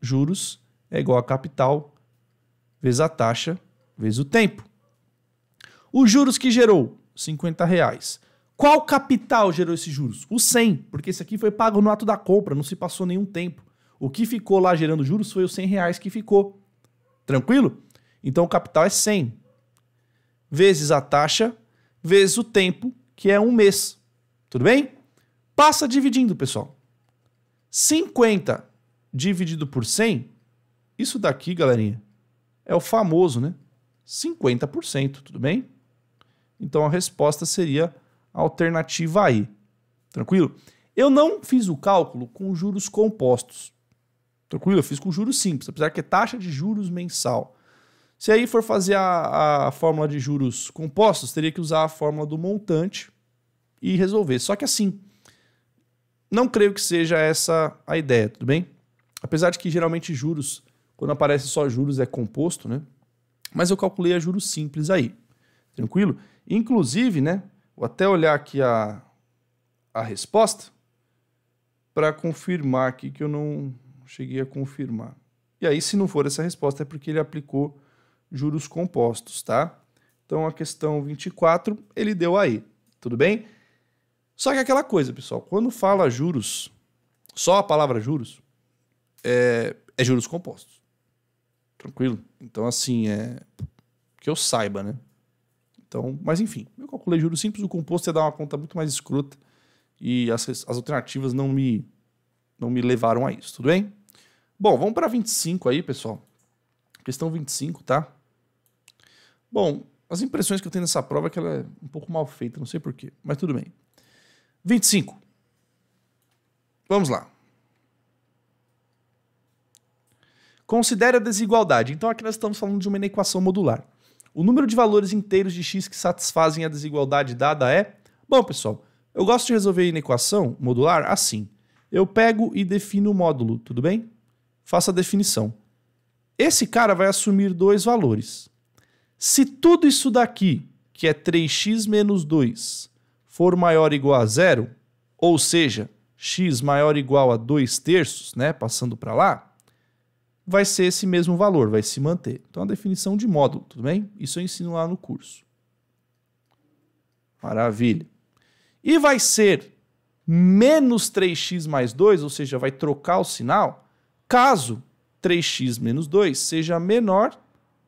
Juros é igual a capital vezes a taxa vezes o tempo. Os juros que gerou, 50 reais. Qual capital gerou esses juros? O 100, porque esse aqui foi pago no ato da compra, não se passou nenhum tempo. O que ficou lá gerando juros foi os 100 reais que ficou. Tranquilo? Então o capital é 100 vezes a taxa vezes o tempo, que é um mês. Tudo bem? Passa dividindo, pessoal. 50 dividido por 100, isso daqui, galerinha, é o famoso, né? 50%, tudo bem? Então a resposta seria alternativa aí. Tranquilo? Eu não fiz o cálculo com juros compostos. Tranquilo? Eu fiz com juros simples, apesar que é taxa de juros mensal. Se aí for fazer a, a fórmula de juros compostos, teria que usar a fórmula do montante e resolver. Só que assim, não creio que seja essa a ideia, tudo bem? Apesar de que geralmente juros, quando aparece só juros, é composto, né? Mas eu calculei a juros simples aí, tranquilo? Inclusive, né, Vou até olhar aqui a, a resposta para confirmar aqui que eu não cheguei a confirmar. E aí, se não for essa resposta, é porque ele aplicou juros compostos, tá? Então, a questão 24, ele deu aí, tudo bem? Só que aquela coisa, pessoal, quando fala juros, só a palavra juros, é, é juros compostos. Tranquilo? Então, assim, é que eu saiba, né? Então, mas enfim, eu calculei juros simples, o composto ia dar uma conta muito mais escrota e as, as alternativas não me, não me levaram a isso, tudo bem? Bom, vamos para 25 aí, pessoal. Questão 25, tá? Bom, as impressões que eu tenho nessa prova é que ela é um pouco mal feita, não sei porquê, mas tudo bem. 25. Vamos lá. Considere a desigualdade. Então aqui nós estamos falando de uma inequação modular. O número de valores inteiros de x que satisfazem a desigualdade dada é. Bom, pessoal, eu gosto de resolver na equação modular assim. Eu pego e defino o módulo, tudo bem? Faço a definição. Esse cara vai assumir dois valores. Se tudo isso daqui, que é 3x menos 2, for maior ou igual a zero, ou seja, x maior ou igual a 2 terços, né, passando para lá, vai ser esse mesmo valor, vai se manter. Então, é a definição de módulo, tudo bem? Isso eu ensino lá no curso. Maravilha. E vai ser menos 3x mais 2, ou seja, vai trocar o sinal, caso 3x menos 2 seja menor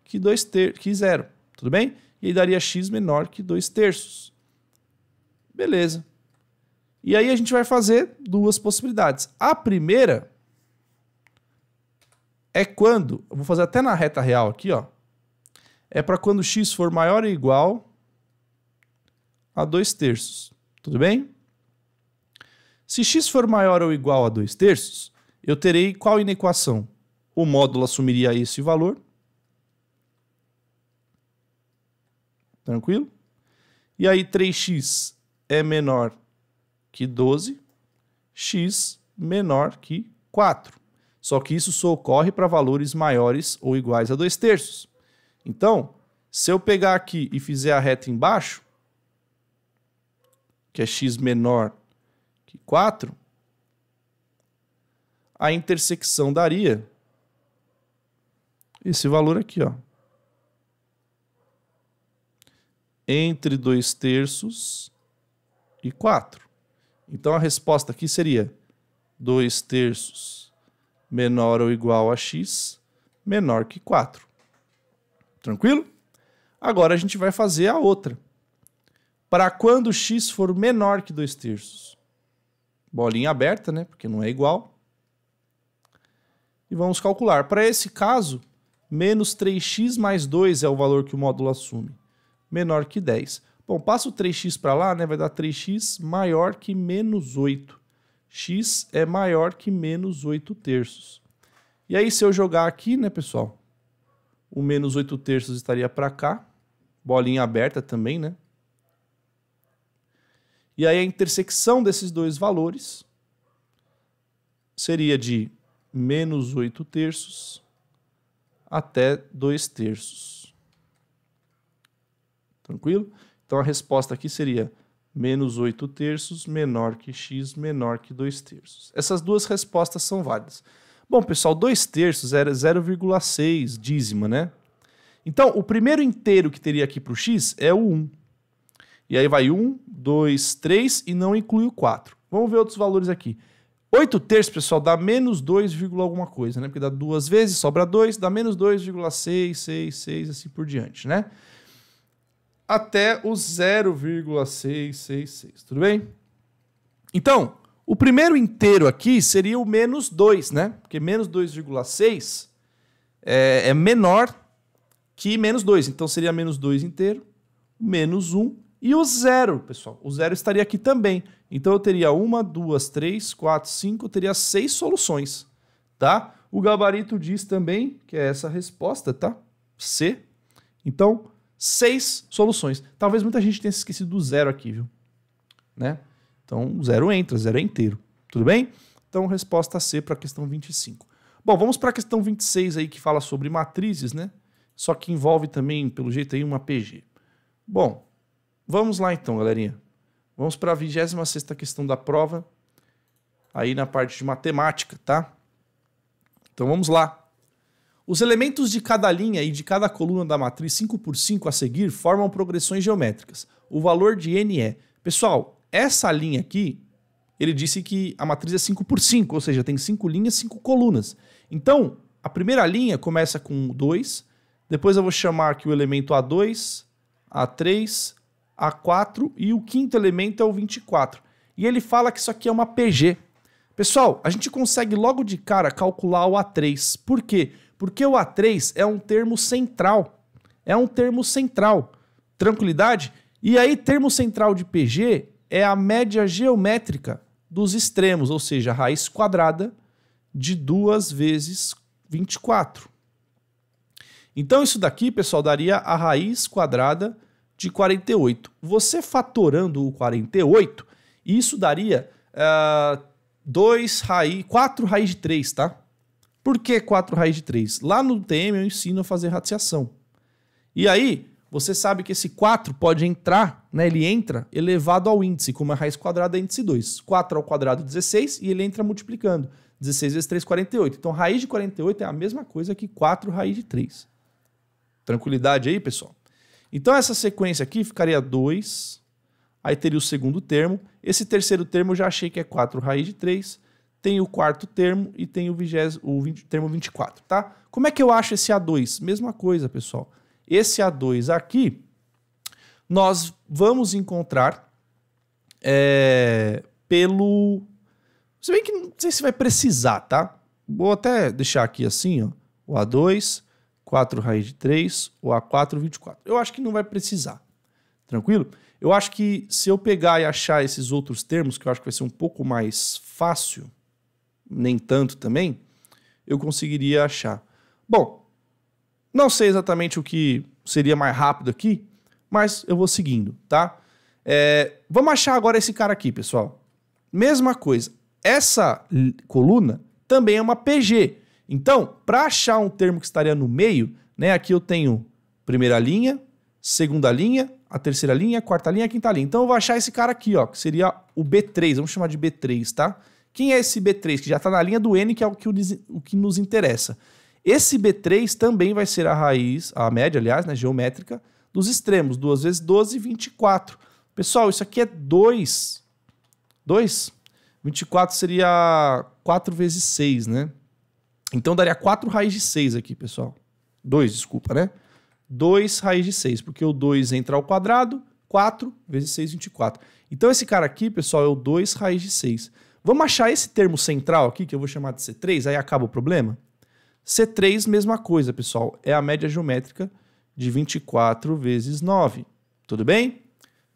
que, 2 ter que zero, tudo bem? E aí daria x menor que 2 terços. Beleza. E aí a gente vai fazer duas possibilidades. A primeira é quando, vou fazer até na reta real aqui, ó, é para quando x for maior ou igual a 2 terços, tudo bem? Se x for maior ou igual a 2 terços, eu terei qual inequação? O módulo assumiria esse valor. Tranquilo? E aí 3x é menor que 12, x menor que 4 só que isso só ocorre para valores maiores ou iguais a 2 terços. Então, se eu pegar aqui e fizer a reta embaixo, que é x menor que 4, a intersecção daria esse valor aqui, ó. Entre 2 terços e 4. Então a resposta aqui seria 2 terços menor ou igual a x menor que 4. Tranquilo? Agora a gente vai fazer a outra. Para quando x for menor que 2 terços? Bolinha aberta, né? Porque não é igual. E vamos calcular. Para esse caso, menos 3x mais 2 é o valor que o módulo assume. Menor que 10. Bom, passa o 3x para lá, né? Vai dar 3x maior que menos 8 x é maior que menos 8 terços. E aí, se eu jogar aqui, né, pessoal? O menos 8 terços estaria para cá. Bolinha aberta também, né? E aí, a intersecção desses dois valores seria de menos 8 terços até 2 terços. Tranquilo? Então, a resposta aqui seria menos 8 terços menor que x menor que 2 terços. Essas duas respostas são válidas. Bom, pessoal, 2 terços era 0,6 dízima, né? Então, o primeiro inteiro que teria aqui para o x é o 1. E aí vai 1, 2, 3 e não inclui o 4. Vamos ver outros valores aqui. 8 terços, pessoal, dá menos 2, alguma coisa, né? Porque dá duas vezes, sobra 2, dá menos 2,6, 6, 6 assim por diante, né? até o 0,666, tudo bem? Então, o primeiro inteiro aqui seria o menos 2, né? Porque menos 2,6 é, é menor que menos 2. Então seria menos 2 inteiro, menos 1 e o zero, pessoal. O zero estaria aqui também. Então eu teria 1, 2, 3, 4, 5, eu teria 6 soluções, tá? O gabarito diz também que é essa resposta, tá? C. Então, seis soluções. Talvez muita gente tenha esquecido do zero aqui, viu? Né? Então, zero entra, zero é inteiro. Tudo bem? Então, resposta C para a questão 25. Bom, vamos para a questão 26 aí, que fala sobre matrizes, né? Só que envolve também, pelo jeito aí, uma PG. Bom, vamos lá então, galerinha. Vamos para a 26 questão da prova, aí na parte de matemática, tá? Então vamos lá. Os elementos de cada linha e de cada coluna da matriz 5 por 5 a seguir formam progressões geométricas. O valor de n é. Pessoal, essa linha aqui, ele disse que a matriz é 5 por 5, ou seja, tem 5 linhas, e 5 colunas. Então, a primeira linha começa com 2, depois eu vou chamar aqui o elemento A2, A3, A4 e o quinto elemento é o 24. E ele fala que isso aqui é uma PG. Pessoal, a gente consegue logo de cara calcular o A3. Por quê? Porque porque o A3 é um termo central. É um termo central. Tranquilidade? E aí, termo central de PG é a média geométrica dos extremos, ou seja, a raiz quadrada de 2 vezes 24. Então, isso daqui, pessoal, daria a raiz quadrada de 48. Você fatorando o 48, isso daria uh, raiz, 4 raiz de 3, tá? Por que 4 raiz de 3? Lá no TM eu ensino a fazer radiação. E aí, você sabe que esse 4 pode entrar, né? ele entra elevado ao índice, como a raiz quadrada é índice 2. 4 ao quadrado 16 e ele entra multiplicando. 16 vezes 3, 48. Então, raiz de 48 é a mesma coisa que 4 raiz de 3. Tranquilidade aí, pessoal? Então, essa sequência aqui ficaria 2, aí teria o segundo termo. Esse terceiro termo eu já achei que é 4 raiz de 3 tem o quarto termo e tem o, vigésimo, o 20, termo 24, tá? Como é que eu acho esse A2? Mesma coisa, pessoal. Esse A2 aqui, nós vamos encontrar é, pelo... Se bem que não sei se vai precisar, tá? Vou até deixar aqui assim, ó. O A2, 4 raiz de 3, o A4, 24. Eu acho que não vai precisar, tranquilo? Eu acho que se eu pegar e achar esses outros termos, que eu acho que vai ser um pouco mais fácil nem tanto também, eu conseguiria achar. Bom, não sei exatamente o que seria mais rápido aqui, mas eu vou seguindo, tá? É, vamos achar agora esse cara aqui, pessoal. Mesma coisa, essa coluna também é uma PG. Então, para achar um termo que estaria no meio, né, aqui eu tenho primeira linha, segunda linha, a terceira linha, a quarta linha, a quinta linha. Então eu vou achar esse cara aqui, ó, que seria o B3, vamos chamar de B3, tá? Quem é esse B3? Que já está na linha do N, que é o que, o que nos interessa. Esse B3 também vai ser a raiz, a média, aliás, né, geométrica, dos extremos. 2 vezes 12, 24. Pessoal, isso aqui é 2. 2? 24 seria 4 vezes 6, né? Então daria 4 raiz de 6 aqui, pessoal. 2, desculpa, né? 2 raiz de 6, porque o 2 entra ao quadrado, 4 vezes 6, 24. Então esse cara aqui, pessoal, é o 2 raiz de 6. Vamos achar esse termo central aqui, que eu vou chamar de C3, aí acaba o problema? C3, mesma coisa, pessoal. É a média geométrica de 24 vezes 9. Tudo bem?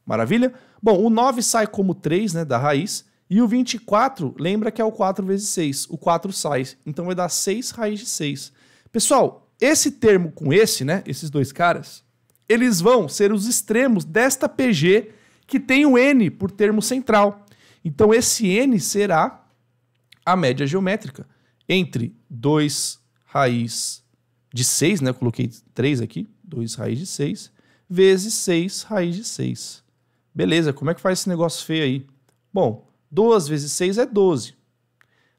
Maravilha? Bom, o 9 sai como 3, né, da raiz, e o 24, lembra que é o 4 vezes 6. O 4 sai, então vai dar 6 raiz de 6. Pessoal, esse termo com esse, né, esses dois caras, eles vão ser os extremos desta PG que tem o N por termo central. Então esse n será a média geométrica entre 2 raiz de 6, né? Eu coloquei 3 aqui, 2 raiz de 6, vezes 6 raiz de 6. Beleza, como é que faz esse negócio feio aí? Bom, 2 vezes 6 é 12.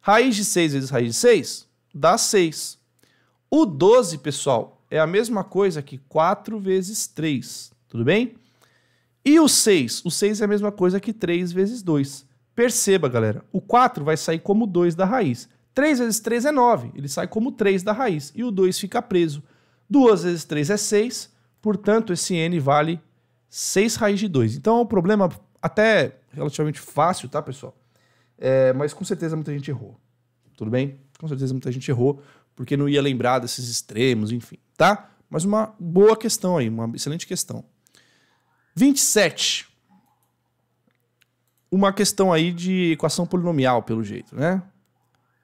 Raiz de 6 vezes raiz de 6 dá 6. O 12, pessoal, é a mesma coisa que 4 vezes 3, tudo bem? E o 6? O 6 é a mesma coisa que 3 vezes 2. Perceba, galera, o 4 vai sair como 2 da raiz. 3 vezes 3 é 9, ele sai como 3 da raiz, e o 2 fica preso. 2 vezes 3 é 6, portanto, esse n vale 6 raiz de 2. Então é um problema até relativamente fácil, tá, pessoal? É, mas com certeza muita gente errou. Tudo bem? Com certeza muita gente errou, porque não ia lembrar desses extremos, enfim, tá? Mas uma boa questão aí, uma excelente questão. 27 uma questão aí de equação polinomial, pelo jeito, né?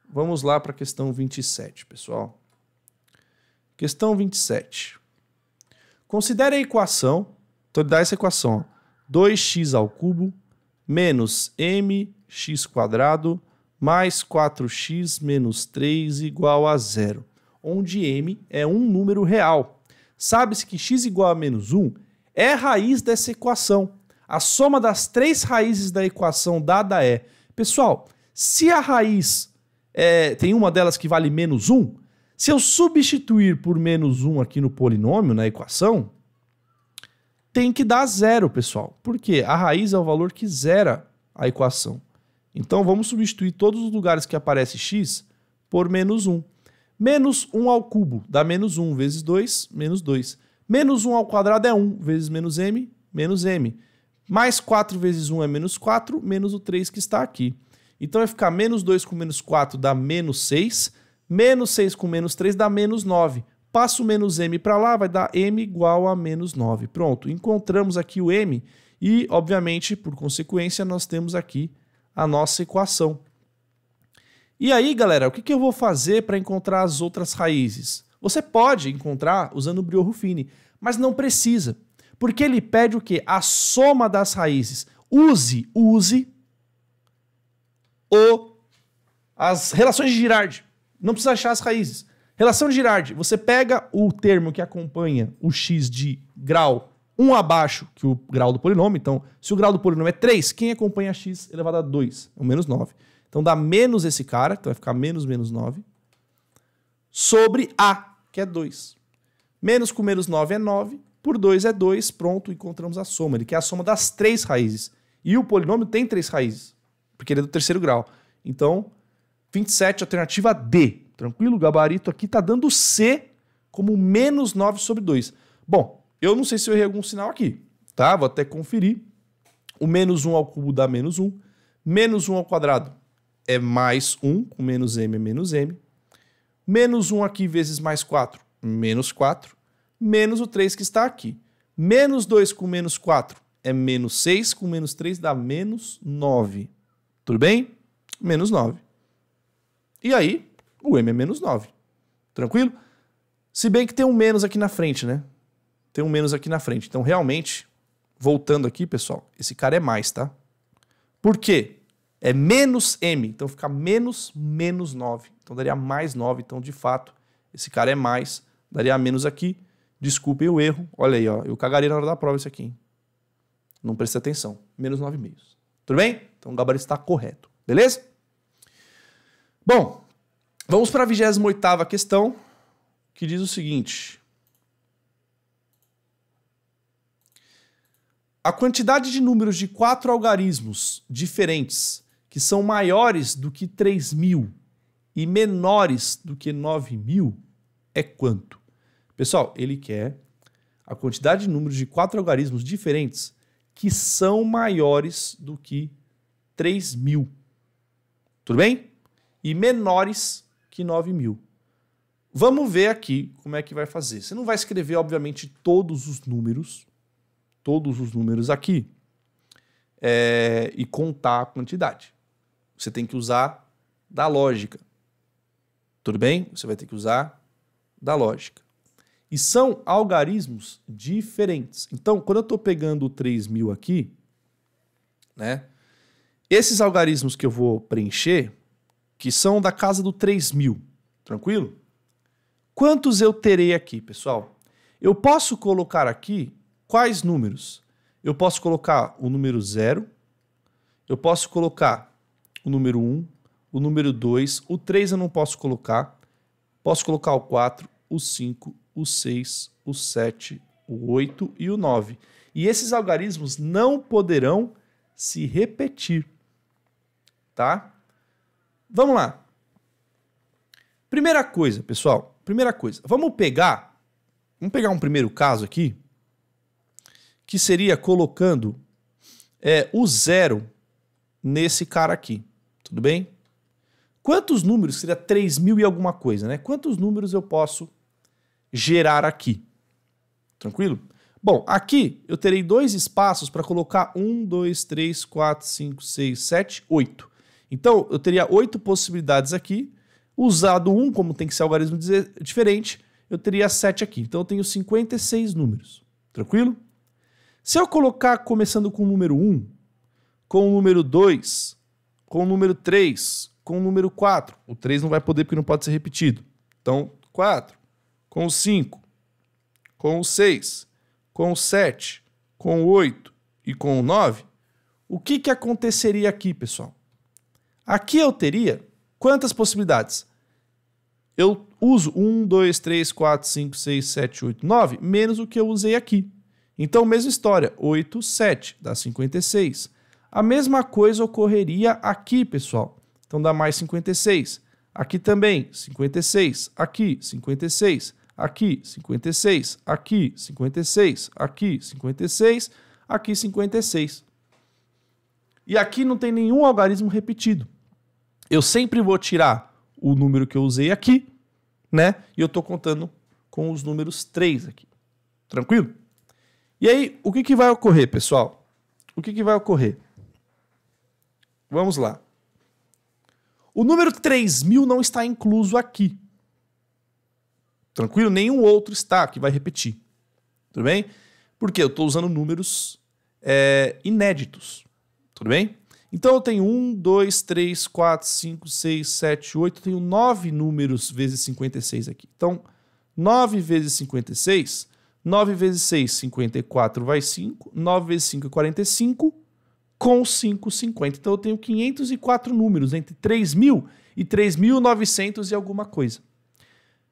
Vamos lá para a questão 27, pessoal. Questão 27. Considere a equação, estou ele dá essa equação, 2x ao cubo menos mx quadrado mais 4x menos 3 igual a zero, onde m é um número real. Sabe-se que x igual a menos 1 é a raiz dessa equação. A soma das três raízes da equação dada é. Pessoal, se a raiz é, tem uma delas que vale menos 1, se eu substituir por menos 1 aqui no polinômio, na equação, tem que dar zero, pessoal. Por quê? a raiz é o valor que zera a equação. Então vamos substituir todos os lugares que aparece x por menos 1. Menos 1 ao cubo dá menos 1 vezes 2, menos 2. Menos 1 ao quadrado é 1 vezes menos m, menos m. Mais 4 vezes 1 é menos 4, menos o 3 que está aqui. Então vai ficar menos 2 com menos 4 dá menos 6, menos 6 com menos 3 dá menos 9. Passo menos m para lá, vai dar m igual a menos 9. Pronto, encontramos aqui o m e, obviamente, por consequência, nós temos aqui a nossa equação. E aí, galera, o que eu vou fazer para encontrar as outras raízes? Você pode encontrar usando o Briogo Fini, mas não precisa. Porque ele pede o quê? A soma das raízes. Use, use o as relações de Girard. Não precisa achar as raízes. Relação de Girard, você pega o termo que acompanha o x de grau 1 abaixo que o grau do polinômio. Então, se o grau do polinômio é 3, quem acompanha x elevado a 2? É o menos 9. Então dá menos esse cara, então vai ficar menos menos 9, sobre a, que é 2. Menos com menos 9 é 9, por 2 é 2, pronto, encontramos a soma. Ele quer a soma das três raízes. E o polinômio tem três raízes, porque ele é do terceiro grau. Então, 27, alternativa D. Tranquilo? O gabarito aqui está dando C como menos 9 sobre 2. Bom, eu não sei se eu errei algum sinal aqui, tá? Vou até conferir. O menos 1 ao cubo dá menos 1. Menos 1 ao quadrado é mais 1, com menos m é menos m. Menos 1 aqui vezes mais 4, menos 4 menos o 3 que está aqui. Menos 2 com menos 4 é menos 6, com menos 3 dá menos 9. Tudo bem? Menos 9. E aí, o M é menos 9. Tranquilo? Se bem que tem um menos aqui na frente, né? Tem um menos aqui na frente. Então, realmente, voltando aqui, pessoal, esse cara é mais, tá? Por quê? É menos M, então fica menos menos 9. Então daria mais 9. Então, de fato, esse cara é mais, daria menos aqui Desculpem o erro. Olha aí, ó. Eu cagarei na hora da prova isso aqui. Hein? Não preste atenção. Menos nove meios. Tudo bem? Então o gabarito está correto. Beleza? Bom, vamos para a 28 questão, que diz o seguinte. A quantidade de números de quatro algarismos diferentes que são maiores do que 3 mil e menores do que 9 mil é quanto? Pessoal, ele quer a quantidade de números de quatro algarismos diferentes que são maiores do que 3 mil. Tudo bem? E menores que 9 mil. Vamos ver aqui como é que vai fazer. Você não vai escrever, obviamente, todos os números, todos os números aqui, é, e contar a quantidade. Você tem que usar da lógica. Tudo bem? Você vai ter que usar da lógica. E são algarismos diferentes. Então, quando eu estou pegando o 3000 aqui, né? Esses algarismos que eu vou preencher, que são da casa do 3000, tranquilo? Quantos eu terei aqui, pessoal? Eu posso colocar aqui quais números? Eu posso colocar o número 0, eu posso colocar o número 1, o número 2, o 3 eu não posso colocar, posso colocar o 4, o 5, o 6, o 7, o 8 e o 9. E esses algarismos não poderão se repetir. Tá? Vamos lá. Primeira coisa, pessoal. Primeira coisa. Vamos pegar. Vamos pegar um primeiro caso aqui. Que seria colocando é, o zero nesse cara aqui. Tudo bem? Quantos números? Seria 3 mil e alguma coisa, né? Quantos números eu posso gerar aqui. Tranquilo? Bom, aqui eu terei dois espaços para colocar 1, 2, 3, 4, 5, 6, 7, 8. Então, eu teria oito possibilidades aqui. Usado um, como tem que ser algarismo diferente, eu teria 7 aqui. Então, eu tenho 56 números. Tranquilo? Se eu colocar começando com o número 1, com o número 2, com o número 3, com o número 4, o 3 não vai poder porque não pode ser repetido. Então, 4, com o 5, com o 6, com o 7, com o 8 e com o 9, o que, que aconteceria aqui, pessoal? Aqui eu teria quantas possibilidades? Eu uso 1, 2, 3, 4, 5, 6, 7, 8, 9, menos o que eu usei aqui. Então, mesma história, 8, 7, dá 56. A mesma coisa ocorreria aqui, pessoal. Então dá mais 56. Aqui também, 56. Aqui, 56 aqui 56, aqui 56, aqui 56, aqui 56. E aqui não tem nenhum algarismo repetido. Eu sempre vou tirar o número que eu usei aqui, né? E eu estou contando com os números 3 aqui. Tranquilo? E aí, o que, que vai ocorrer, pessoal? O que, que vai ocorrer? Vamos lá. O número 3000 não está incluso aqui. Tranquilo? Nenhum outro está que vai repetir. Tudo bem? Porque eu estou usando números é, inéditos. Tudo bem? Então eu tenho 1, 2, 3, 4, 5, 6, 7, 8. Eu tenho 9 números vezes 56 aqui. Então, 9 vezes 56, 9 vezes 6, 54 vai 5. 9 vezes 5 é 45. Com 5, 50. Então eu tenho 504 números entre 3.000 e 3.900 e alguma coisa.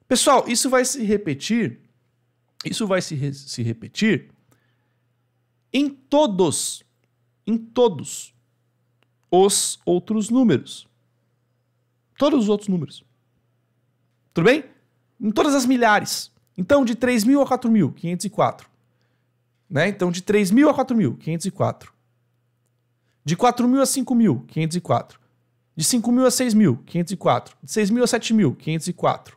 Pessoal, isso vai se repetir. Isso vai se, re se repetir em todos, em todos os outros números. Todos os outros números. Tudo bem? Em todas as milhares. Então, de 3.000 a 4.504. Né? Então, de 3.000 a 4.504. De 4.000 a 5.504. De 5.000 a 6.504. De 6.000 a 7.504.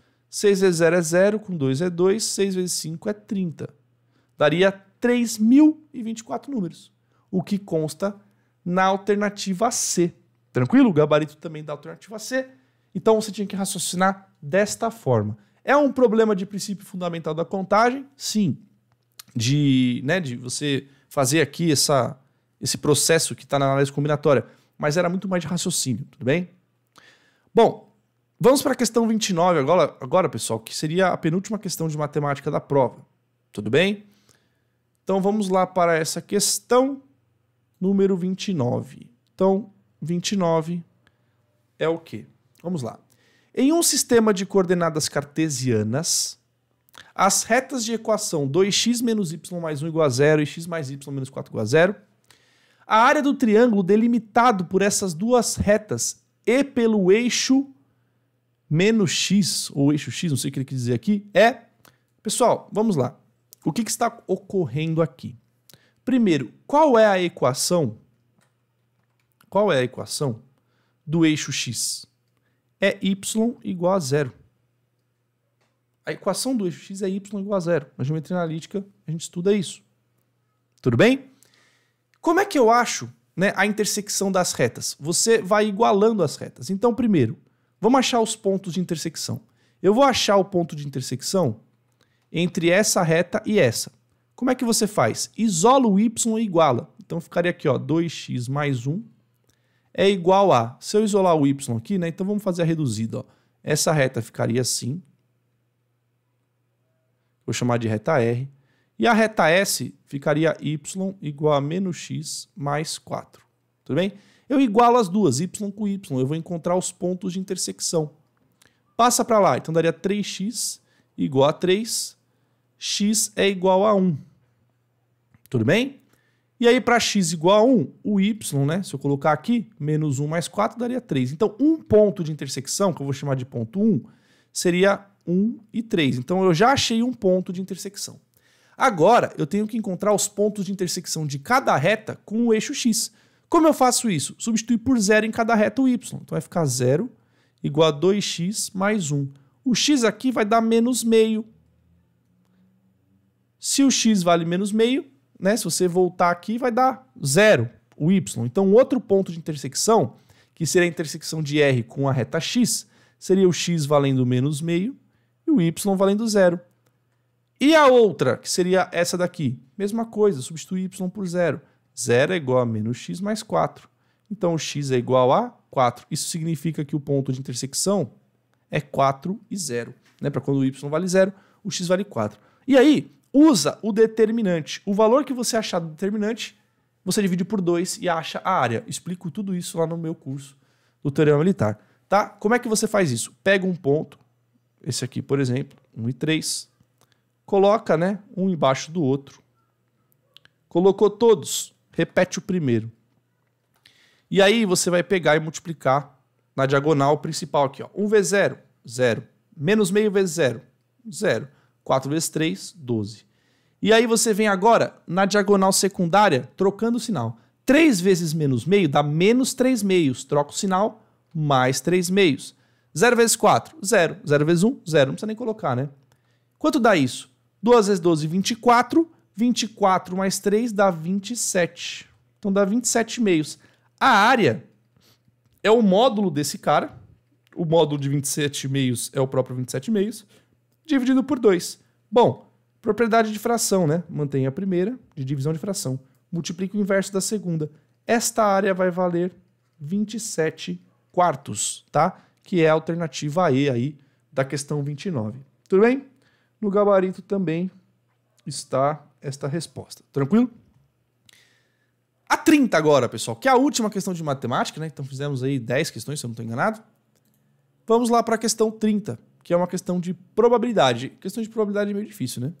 6 vezes 0 é 0, com 2 é 2, 6 vezes 5 é 30. Daria 3.024 números, o que consta na alternativa C. Tranquilo? O gabarito também da alternativa C. Então você tinha que raciocinar desta forma. É um problema de princípio fundamental da contagem? Sim. De, né, de você fazer aqui essa, esse processo que está na análise combinatória. Mas era muito mais de raciocínio, tudo bem? Bom, Vamos para a questão 29 agora, agora, pessoal, que seria a penúltima questão de matemática da prova. Tudo bem? Então vamos lá para essa questão número 29. Então, 29 é o quê? Vamos lá. Em um sistema de coordenadas cartesianas, as retas de equação 2x menos y mais 1 igual a zero e x mais y menos 4 igual a zero, a área do triângulo delimitado por essas duas retas e pelo eixo menos X, ou eixo X, não sei o que ele quis dizer aqui, é. Pessoal, vamos lá. O que, que está ocorrendo aqui? Primeiro, qual é a equação? Qual é a equação do eixo X? É y igual a zero. A equação do eixo x é y igual a zero. Na geometria analítica, a gente estuda isso. Tudo bem? Como é que eu acho né, a intersecção das retas? Você vai igualando as retas. Então, primeiro, Vamos achar os pontos de intersecção. Eu vou achar o ponto de intersecção entre essa reta e essa. Como é que você faz? Isola o y e iguala. Então ficaria aqui, ó, 2x mais 1 é igual a... Se eu isolar o y aqui, né? Então vamos fazer a reduzida, ó. Essa reta ficaria assim. Vou chamar de reta R. E a reta S ficaria y igual a menos x mais 4. Tudo bem? Eu igualo as duas, y com y. Eu vou encontrar os pontos de intersecção. Passa para lá. Então daria 3x igual a 3. x é igual a 1. Tudo bem? E aí, para x igual a 1, o y, né? Se eu colocar aqui, menos 1 mais 4 daria 3. Então, um ponto de intersecção, que eu vou chamar de ponto 1, seria 1 e 3. Então, eu já achei um ponto de intersecção. Agora, eu tenho que encontrar os pontos de intersecção de cada reta com o eixo x. Como eu faço isso? Substitui por zero em cada reta o y. Então vai ficar zero igual a 2x mais 1. O x aqui vai dar menos meio. Se o x vale menos meio, né, se você voltar aqui, vai dar zero o y. Então outro ponto de intersecção, que seria a intersecção de r com a reta x, seria o x valendo menos meio e o y valendo zero. E a outra, que seria essa daqui, mesma coisa, substitui y por zero. 0 é igual a menos x mais 4. Então, x é igual a 4. Isso significa que o ponto de intersecção é 4 e 0. Né? Para quando o y vale 0, o x vale 4. E aí, usa o determinante. O valor que você achar do determinante, você divide por 2 e acha a área. Explico tudo isso lá no meu curso do Teorema Militar. Tá? Como é que você faz isso? Pega um ponto, esse aqui, por exemplo, 1 e 3, coloca né, um embaixo do outro, colocou todos, repete o primeiro. E aí você vai pegar e multiplicar na diagonal principal aqui. Ó. 1 vezes 0, 0. Menos meio vezes 0, 0. 4 vezes 3, 12. E aí você vem agora na diagonal secundária, trocando o sinal. 3 vezes menos meio dá menos 3 meios. Troca o sinal, mais 3 meios. 0 vezes 4, 0. 0 vezes 1, 0. Não precisa nem colocar, né? Quanto dá isso? 2 vezes 12, 24. 24 mais 3 dá 27. Então dá 27 meios. A área é o módulo desse cara. O módulo de 27 meios é o próprio 27 meios, dividido por 2. Bom, propriedade de fração, né? Mantém a primeira, de divisão de fração. Multiplica o inverso da segunda. Esta área vai valer 27 quartos, tá? Que é a alternativa E aí da questão 29. Tudo bem? No gabarito também está esta resposta. Tranquilo? A 30 agora, pessoal, que é a última questão de matemática, né? Então fizemos aí 10 questões, se eu não estou enganado. Vamos lá para a questão 30, que é uma questão de probabilidade. Questão de probabilidade é meio difícil, né?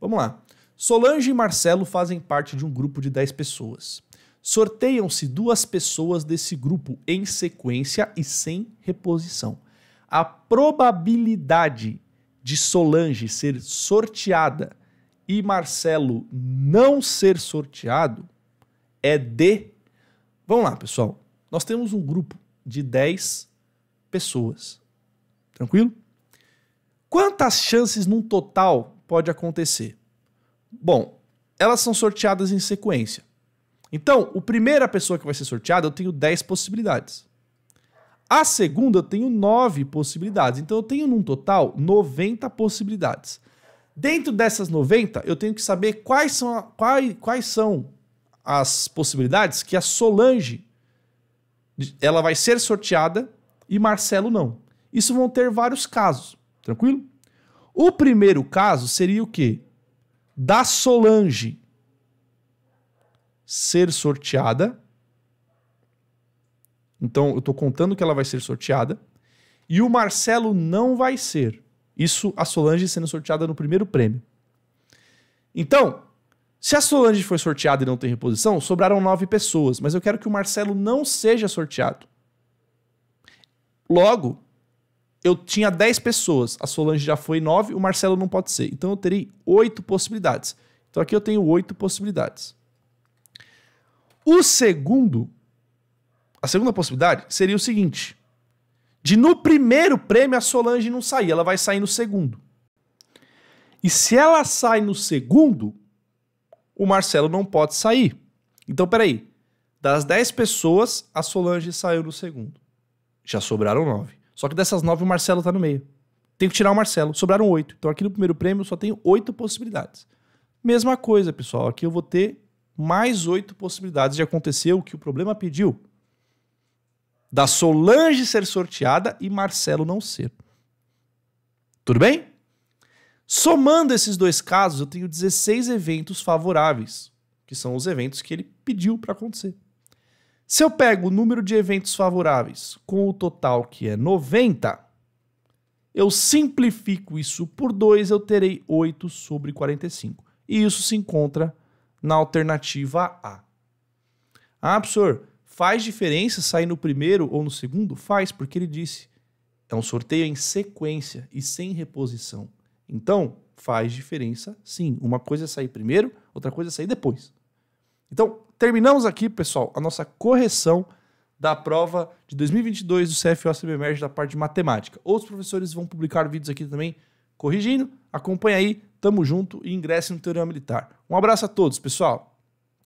Vamos lá. Solange e Marcelo fazem parte de um grupo de 10 pessoas. Sorteiam-se duas pessoas desse grupo em sequência e sem reposição. A probabilidade de Solange ser sorteada e Marcelo não ser sorteado é de. Vamos lá, pessoal. Nós temos um grupo de 10 pessoas. Tranquilo? Quantas chances num total pode acontecer? Bom, elas são sorteadas em sequência. Então, a primeira pessoa que vai ser sorteada, eu tenho 10 possibilidades. A segunda, eu tenho 9 possibilidades. Então, eu tenho num total 90 possibilidades. Dentro dessas 90, eu tenho que saber quais são, a, quais, quais são as possibilidades que a Solange ela vai ser sorteada e Marcelo não. Isso vão ter vários casos, tranquilo? O primeiro caso seria o quê? Da Solange ser sorteada. Então eu estou contando que ela vai ser sorteada e o Marcelo não vai ser. Isso a Solange sendo sorteada no primeiro prêmio. Então, se a Solange foi sorteada e não tem reposição, sobraram nove pessoas, mas eu quero que o Marcelo não seja sorteado. Logo, eu tinha dez pessoas, a Solange já foi nove, o Marcelo não pode ser. Então eu terei oito possibilidades. Então aqui eu tenho oito possibilidades. O segundo, a segunda possibilidade seria o seguinte: de no primeiro prêmio a Solange não sair, ela vai sair no segundo. E se ela sai no segundo, o Marcelo não pode sair. Então, peraí. Das 10 pessoas, a Solange saiu no segundo. Já sobraram 9. Só que dessas 9, o Marcelo tá no meio. Tem que tirar o Marcelo. Sobraram 8. Então, aqui no primeiro prêmio, eu só tenho 8 possibilidades. Mesma coisa, pessoal. Aqui eu vou ter mais 8 possibilidades de acontecer o que o problema pediu da Solange ser sorteada e Marcelo não ser. Tudo bem? Somando esses dois casos, eu tenho 16 eventos favoráveis, que são os eventos que ele pediu para acontecer. Se eu pego o número de eventos favoráveis com o total que é 90, eu simplifico isso por 2, eu terei 8 sobre 45. E isso se encontra na alternativa A. Ah, professor, Faz diferença sair no primeiro ou no segundo? Faz, porque ele disse. É um sorteio em sequência e sem reposição. Então, faz diferença sim. Uma coisa é sair primeiro, outra coisa é sair depois. Então, terminamos aqui, pessoal, a nossa correção da prova de 2022 do CFO CBMERG da parte de matemática. Outros professores vão publicar vídeos aqui também corrigindo. Acompanha aí, tamo junto e ingresse no Teorema Militar. Um abraço a todos, pessoal!